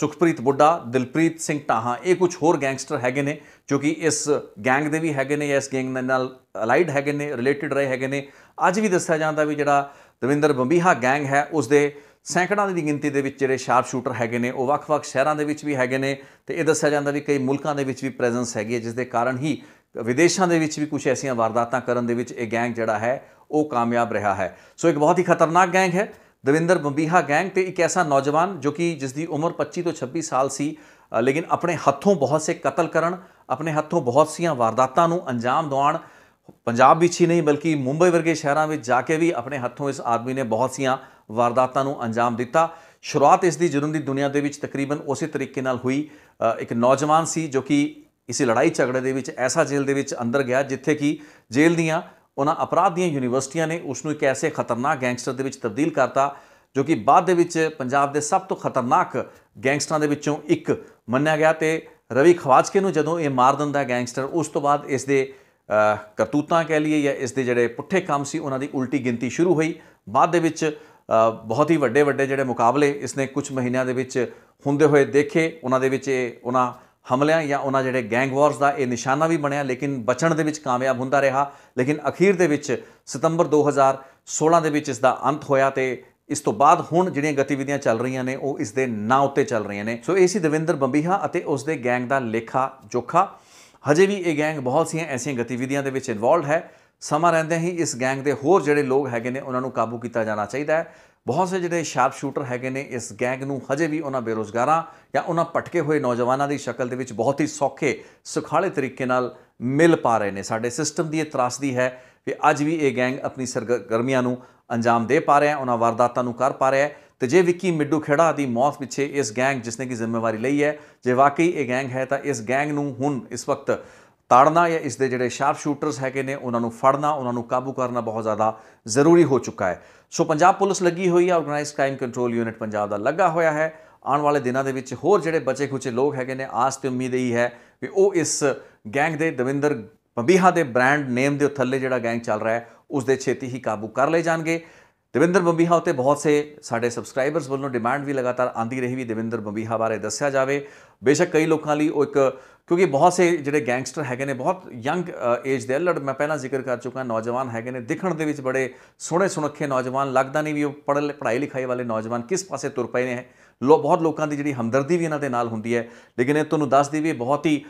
ਸੁਖਪ੍ਰੀਤ ਬੁੱਢਾ ਦਿਲਪ੍ਰੀਤ ਸਿੰਘ ਟਾਹਾ ਇਹ ਕੁਝ ਹੋਰ ਗੈਂਗਸਟਰ ਹੈਗੇ ਨੇ ਜੋ ਕਿ ਇਸ ਗੈਂਗ ਦੇ ਵੀ ਹੈਗੇ ਨੇ ਇਸ ਗੈਂਗ ਨਾਲ ਅਲਾਈਡ ਹੈਗੇ ਨੇ ਰਿਲੇਟਡ ਰਹੇ ਹੈਗੇ ਨੇ ਅੱਜ ਵੀ ਦੱਸਿਆ ਜਾਂਦਾ ਵੀ ਜਿਹੜਾ ਦਵਿੰਦਰ ਬੰਬੀਹਾ ਗੈਂਗ ਹੈ ਉਸ ਦੇ ਸੈਂਕੜਾਂ ਦੀ ਗਿਣਤੀ ਦੇ ਵਿੱਚ ਜਿਹੜੇ ਸ਼ਾਰਪ ਸ਼ੂਟਰ ਹੈਗੇ ਨੇ ਉਹ ਵੱਖ-ਵੱਖ ਸ਼ਹਿਰਾਂ ਦੇ ਵਿੱਚ ਵੀ ਹੈਗੇ ਨੇ ਤੇ ਇਹ ਦੱਸਿਆ ਜਾਂਦਾ ਵੀ ਕਈ ਮੁਲਕਾਂ ਦੇ ਵਿੱਚ ਵੀ ਪ੍ਰੈਜ਼ੈਂਸ ਹੈਗੀ ਹੈ ਜਿਸ ਦੇ ਕਾਰਨ ਹੀ ਵਿਦੇਸ਼ਾਂ ਦੇ ਵਿੱਚ ਵੀ ਕੁਝ ਐਸੀਆਂ ਵਾਰਦਾਤਾਂ ਕਰਨ ਦੇ ਵਿੱਚ ਇਹ ਗੈਂਗ ਜਿਹੜਾ ਹੈ ਉਹ ਕਾਮਯਾਬ ਰਿਹਾ ਹੈ ਸੋ ਇੱਕ ਬਹੁਤ ਹੀ ਖਤਰਨਾਕ ਗੈਂਗ ਹੈ ਦਵਿੰਦਰ ਬੰਬੀਹਾ ਗੈਂਗ ਤੇ ਇੱਕ ਐਸਾ ਨੌਜਵਾਨ ਜੋ ਕਿ ਜਿਸ ਦੀ ਉਮਰ 25 ਤੋਂ 26 ਸਾਲ ਸੀ ਲੇਕਿਨ ਆਪਣੇ ਹੱਥੋਂ ਬਹੁਤ ਸੇ ਕਤਲ ਕਰਨ ਆਪਣੇ ਹੱਥੋਂ ਬਹੁਤ ਸੀਆਂ ਵਾਰਦਾਤਾਂ ਨੂੰ ਅੰਜਾਮ ਦਿਵਾਉਣ ਪੰਜਾਬ ਵਿੱਚ ਹੀ ਨਹੀਂ ਬਲਕਿ ਮੁੰਬਈ ਵਰਗੇ ਸ਼ਹਿਰਾਂ ਵਿੱਚ ਜਾ ਕੇ ਵੀ ਆਪਣੇ ਹੱਥੋਂ ਇਸ ਆਦਮੀ ਨੇ ਬਹੁਤ ਸੀਆਂ ਵਾਰਦਾਤਾਂ ਨੂੰ ਅੰਜਾਮ ਦਿੱਤਾ ਸ਼ੁਰੂਆਤ ਇਸ ਦੀ ਜਦੋਂ ਦੀ ਦੁਨੀਆ ਦੇ ਵਿੱਚ ਤਕਰੀਬਨ ਉਸੇ ਤਰੀਕੇ ਨਾਲ ਹੋਈ ਇੱਕ ਨੌਜਵਾਨ ਸੀ ਜੋ ਕਿ ਇਸੇ ਲੜਾਈ ਝਗੜੇ ਦੇ ਵਿੱਚ ਐਸਾ ਜੇਲ੍ਹ ਦੇ ਵਿੱਚ ਅੰਦਰ ਗਿਆ ਜਿੱਥੇ ਕਿ ਜੇਲ੍ਹ ਦੀਆਂ ਉਹਨਾਂ ਅਪਰਾਧ ਦੀਆਂ ਯੂਨੀਵਰਸਿਟੀਆਂ ਨੇ ਉਸ ਨੂੰ ਇੱਕ ਐਸੇ ਖਤਰਨਾਕ ਗੈਂਗਸਟਰ ਦੇ ਵਿੱਚ ਤਬਦੀਲ ਕਰਤਾ ਜੋ ਕਿ ਬਾਅਦ ਦੇ ਵਿੱਚ ਪੰਜਾਬ ਦੇ ਸਭ ਤੋਂ ਖਤਰਨਾਕ ਗੈਂਗਸਟਰਾਂ ਦੇ ਵਿੱਚੋਂ ਇੱਕ ਮੰਨਿਆ ਗਿਆ ਤੇ ਰਵੀ ਖਵਾਜਕੇ ਨੂੰ ਜਦੋਂ ਇਹ ਮਾਰ ਦਿੰਦਾ ਗੈਂਗਸਟਰ ਉਸ ਤੋਂ ਬਾਅਦ ਇਸ ਦੇ ਕਰਤੂਤਾਂ ਕਹਿ ਲਈਏ ਜਾਂ ਇਸ ਦੇ ਜਿਹੜੇ ਪੁੱਠੇ ਕੰਮ ਸੀ ਉਹਨਾਂ ਦੀ ਉਲਟੀ ਗਿਣਤੀ ਸ਼ੁਰੂ ਹੋਈ ਬਾਅਦ ਦੇ ਵਿੱਚ ਬਹੁਤ ਹੀ ਵੱਡੇ ਵੱਡੇ ਜਿਹੜੇ ਮੁਕਾਬਲੇ ਇਸ ਨੇ ਕੁਝ ਮਹੀਨਿਆਂ ਦੇ ਵਿੱਚ ਹੁੰਦੇ ਹੋਏ ਦੇਖੇ ਉਹਨਾਂ ਦੇ ਵਿੱਚ ਇਹ ਉਹਨਾਂ ਹਮਲਿਆਂ ਜਾਂ ਉਹਨਾਂ ਜਿਹੜੇ ਗੈਂਗ ਵਾਰਸ ਦਾ ਇਹ ਨਿਸ਼ਾਨਾ ਵੀ ਬਣਿਆ ਲੇਕਿਨ ਬਚਣ ਦੇ ਵਿੱਚ ਕਾਮਯਾਬ ਹੁੰਦਾ ਰਿਹਾ ਲੇਕਿਨ ਅਖੀਰ ਦੇ ਵਿੱਚ ਸਤੰਬਰ 2016 ਦੇ ਵਿੱਚ ਇਸ ਦਾ ਅੰਤ ਹੋਇਆ ਤੇ ਇਸ ਤੋਂ ਬਾਅਦ ਹੁਣ ਜਿਹੜੀਆਂ ਗਤੀਵਿਧੀਆਂ ਚੱਲ ਰਹੀਆਂ ਨੇ ਉਹ ਇਸ ਦੇ ਨਾਂ ਉੱਤੇ ਚੱਲ ਰਹੀਆਂ ਨੇ ਸੋ ਇਹ ਸੀ ਦਵਿੰਦਰ ਬੰਬੀਹਾ ਅਤੇ ਉਸ ਦੇ ਗੈਂਗ ਦਾ ਲੇਖਾ ਜੋਖਾ ਹਜੇ ਵੀ ਇਹ ਗੈਂਗ ਬਹੁਤ ਸੀਆਂ ਐਸੀਆਂ ਗਤੀਵਿਧੀਆਂ ਦੇ ਵਿੱਚ ਇਨਵੋਲਡ ਹੈ ਸਮਾਂ ਰਹਿੰਦੇ ਹੀ ਇਸ ਗੈਂਗ ਦੇ ਹੋਰ ਜਿਹੜੇ ਲੋਕ ਹੈਗੇ ਨੇ ਉਹਨਾਂ ਨੂੰ ਕਾਬੂ ਕੀਤਾ ਜਾਣਾ ਚਾਹੀਦਾ ਹੈ ਬਹੁਤ ਸੇ ਜਿਹੜੇ ਸ਼ਾਰਪ ਸ਼ੂਟਰ ਹੈਗੇ ਨੇ ਇਸ ਗੈਂਗ ਨੂੰ ਹਜੇ ਵੀ ਉਹਨਾਂ ਬੇਰੋਜ਼ਗਾਰਾਂ ਜਾਂ ਉਹਨਾਂ ਪਟਕੇ ਹੋਏ ਨੌਜਵਾਨਾਂ ਦੀ ਸ਼ਕਲ ਦੇ ਵਿੱਚ ਬਹੁਤ ਹੀ ਸੌਖੇ ਸੁਖਾਲੇ ਤਰੀਕੇ ਨਾਲ ਮਿਲ ਪਾ ਰਹੇ ਨੇ ਸਾਡੇ ਸਿਸਟਮ ਦੀ ਇਹ ਤਰਾਸਦੀ ਹੈ ਕਿ ਅੱਜ ਵੀ ਇਹ ਗੈਂਗ ਆਪਣੀ ਸਰਗਰਮੀਆਂ ਨੂੰ ਅੰਜਾਮ ਦੇ ਪਾ ਰਿਹਾ ਉਹਨਾਂ ਵਾਰਦਾਤਾਂ ਨੂੰ ਕਰ ਪਾ ਰਿਹਾ ਤੇ ਜੇ ਵਿੱਕੀ ਮਿੱਡੂ ਖੇੜਾ ਦੀ ਮੌਤ ਪਿੱਛੇ ਇਸ ਗੈਂਗ ਜਿਸਨੇ ਕੀ ਜ਼ਿੰਮੇਵਾਰੀ ਲਈ ਹੈ ਜੇ ਵਾਕਈ ਇਹ ਗੈਂਗ ਹੈ ਤਾਂ ਇਸ ਗੈਂਗ ਨੂੰ ਹੁਣ ਇਸ ਵਕਤ ਤਾੜਨਾ ਜਾਂ ਇਸ ਦੇ ਜਿਹੜੇ ਸ਼ਾਰਪ ਸ਼ੂਟਰਸ ਹੈਗੇ ਨੇ ਉਹਨਾਂ ਨੂੰ ਫੜਨਾ ਉਹਨਾਂ ਨੂੰ ਕਾਬੂ ਕਰਨਾ ਬਹੁਤ ਜ਼ਿਆਦਾ ਜ਼ਰੂਰੀ ਹੋ ਚੁੱਕਾ ਹੈ ਸੋ ਪੰਜਾਬ ਪੁਲਿਸ ਲੱਗੀ ਹੋਈ ਹੈ organised crime control unit Punjab ਦਾ ਲੱਗਾ ਹੋਇਆ ਹੈ ਆਉਣ ਵਾਲੇ ਦਿਨਾਂ ਦੇ ਵਿੱਚ ਹੋਰ ਜਿਹੜੇ ਬਚੇ-ਖੁਚੇ ਲੋਕ ਹੈਗੇ ਨੇ ਆਸ ਤੇ ਉਮੀਦ ਹੀ ਹੈ ਕਿ ਉਹ ਇਸ ਗੈਂਗ ਦੇ ਦਵਿੰਦਰ ਬੰਬੀਹਾ ਦੇ ਬ੍ਰਾਂਡ ਨੇਮ ਦੇ ਥੱਲੇ ਜਿਹੜਾ ਗੈਂਗ ਚੱਲ ਰਿਹਾ ਹੈ ਉਸ ਦੇ ਛੇਤੀ ਹੀ ਕਾਬੂ ਕਰ ਲਏ ਜਾਣਗੇ ਦਵਿੰਦਰ ਬੰਬੀਹਾ ਉਤੇ ਬਹੁਤ ਸੇ ਸਾਡੇ ਸਬਸਕ੍ਰਾਈਬਰਸ ਵੱਲੋਂ ਡਿਮਾਂਡ ਵੀ ਲਗਾਤਾਰ ਆਂਦੀ ਰਹੀ ਵੀ ਦਵਿੰਦਰ ਬੰਬੀਹਾ ਬਾਰੇ ਦੱਸਿਆ ਜਾਵੇ ਬੇਸ਼ੱਕ ਕਈ ਲੋਕਾਂ ਲਈ ਉਹ ਇੱਕ ਕਿਉਂਕਿ ਬਹੁਤ ਸੇ ਜਿਹੜੇ ਗੈਂਗਸਟਰ ਹੈਗੇ ਨੇ ਬਹੁਤ ਯੰਗ ਏਜ ਦੇ ਲੜ ਮੈਂ ਪਹਿਲਾਂ ਜ਼ਿਕਰ ਕਰ ਚੁੱਕਾ ਨੌਜਵਾਨ ਹੈਗੇ ਨੇ ਦਿਖਣ ਦੇ ਵਿੱਚ ਬੜੇ ਸੋਹਣੇ ਸੁਨੱਖੇ ਨੌਜਵਾਨ ਲੱਗਦਾ ਨਹੀਂ ਵੀ ਉਹ ਪੜ੍ਹਾਈ ਲਿਖਾਈ ਵਾਲੇ ਨੌਜਵਾਨ ਕਿਸ ਪਾਸੇ ਤੁਰ ਪਏ ਨੇ ਲੋ ਬਹੁਤ ਲੋਕਾਂ ਦੀ ਜਿਹੜੀ ਹਮਦਰਦੀ ਵੀ ਇਹਨਾਂ ਦੇ ਨਾਲ ਹੁੰਦੀ ਹੈ ਲੇਕਿਨ ਇਹ ਤੁਹਾਨੂੰ ਦੱਸ ਵੀ ਬਹੁਤ ਹੀ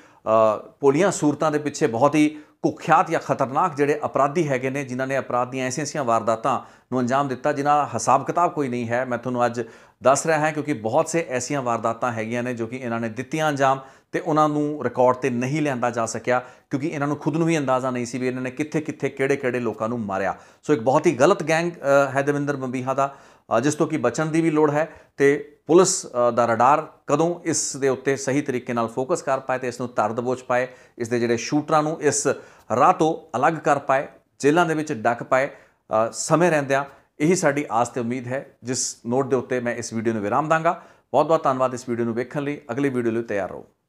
ਪੋਲੀਆਂ ਸੂਰਤਾਂ ਦੇ ਪਿੱਛੇ ਬਹੁਤ ਹੀ ਕੁਖਿਆਤ ਜਾਂ ਖਤਰਨਾਕ ਜਿਹੜੇ ਅਪਰਾਧੀ ਹੈਗੇ ਨੇ ਜਿਨ੍ਹਾਂ ਨੇ ਅਪਰਾਧ ਦੀਆਂ ਐਸੀਆਂ-ਐਸੀਆਂ ਵਾਰਦਾਤਾਂ ਨੂੰ ਅੰਜਾਮ ਦਿੱਤਾ ਜਿਨ੍ਹਾਂ ਦਾ ਹਿਸਾਬ-ਕਿਤਾਬ ਕੋਈ ਨਹੀਂ ਹੈ ਮੈਂ ਤੁਹਾਨੂੰ ਅੱਜ ਦੱਸ ਰਿਹਾ ਹਾਂ ਕਿਉਂਕਿ ਬਹੁਤ ਸੇ ਐਸੀਆਂ ਵਾਰਦਾਤਾਂ ਹੈਗੀਆਂ ਨੇ ਜੋ ਕਿ ਇਹਨਾਂ ਨੇ ਦਿੱਤੀਆਂ ਅੰਜਾਮ ਤੇ ਉਹਨਾਂ ਨੂੰ ਰਿਕਾਰਡ ਤੇ ਨਹੀਂ ਲਿਆਂਦਾ ਜਾ ਸਕਿਆ ਕਿਉਂਕਿ ਇਹਨਾਂ ਨੂੰ ਖੁਦ ਨੂੰ ਵੀ ਅੰਦਾਜ਼ਾ ਨਹੀਂ ਸੀ ਵੀ ਇਹਨਾਂ ਨੇ ਕਿੱਥੇ-ਕਿੱਥੇ ਕਿਹੜੇ-ਕਿਹੜੇ ਲੋਕਾਂ ਨੂੰ ਮਾਰਿਆ ਸੋ ਇੱਕ ਬਹੁਤ ਹੀ ਗਲਤ ਗੈਂਗ ਹੈ ਦਵਿੰਦਰ ਬੰਬੀਹਾ ਦਾ ਜਿਸ ਤੋਂ ਕਿ ਬਚਣ ਦੀ ਵੀ ਲੋੜ ਹੈ ਤੇ ਪੁਲਿਸ ਦਾ ਰਡਾਰ ਕਦੋਂ ਇਸ ਦੇ ਉੱਤੇ ਸਹੀ ਤਰੀਕੇ ਨਾਲ ਫੋਕਸ ਕਰ ਪਾਏ ਤੇ ਇਸ ਨੂੰ ਤਰਦਬੋਚ ਪਾਏ ਇਸ ਦੇ ਜਿਹੜੇ ਸ਼ੂਟਰਾਂ ਨੂੰ ਇਸ ਰਾਹ ਤੋਂ ਅਲੱਗ ਕਰ ਪਾਏ ਜੇਲ੍ਹਾਂ ਦੇ ਵਿੱਚ ਡੱਕ ਪਾਏ ਸਮੇਂ ਰਹਿੰਦਿਆਂ ਇਹੀ ਸਾਡੀ ਆਸ ਤੇ ਉਮੀਦ ਹੈ ਜਿਸ ਨੋਟ ਦੇ ਉੱਤੇ ਮੈਂ ਇਸ ਵੀਡੀਓ ਨੂੰ ਵਿਰਾਮ ਦਾਂਗਾ ਬਹੁਤ ਬਹੁਤ ਧੰਨਵਾਦ ਇਸ ਵੀਡੀਓ ਨੂੰ ਵੇਖਣ ਲਈ ਅਗਲੀ ਵੀਡੀਓ ਲਈ ਤਿਆਰ ਰਹੋ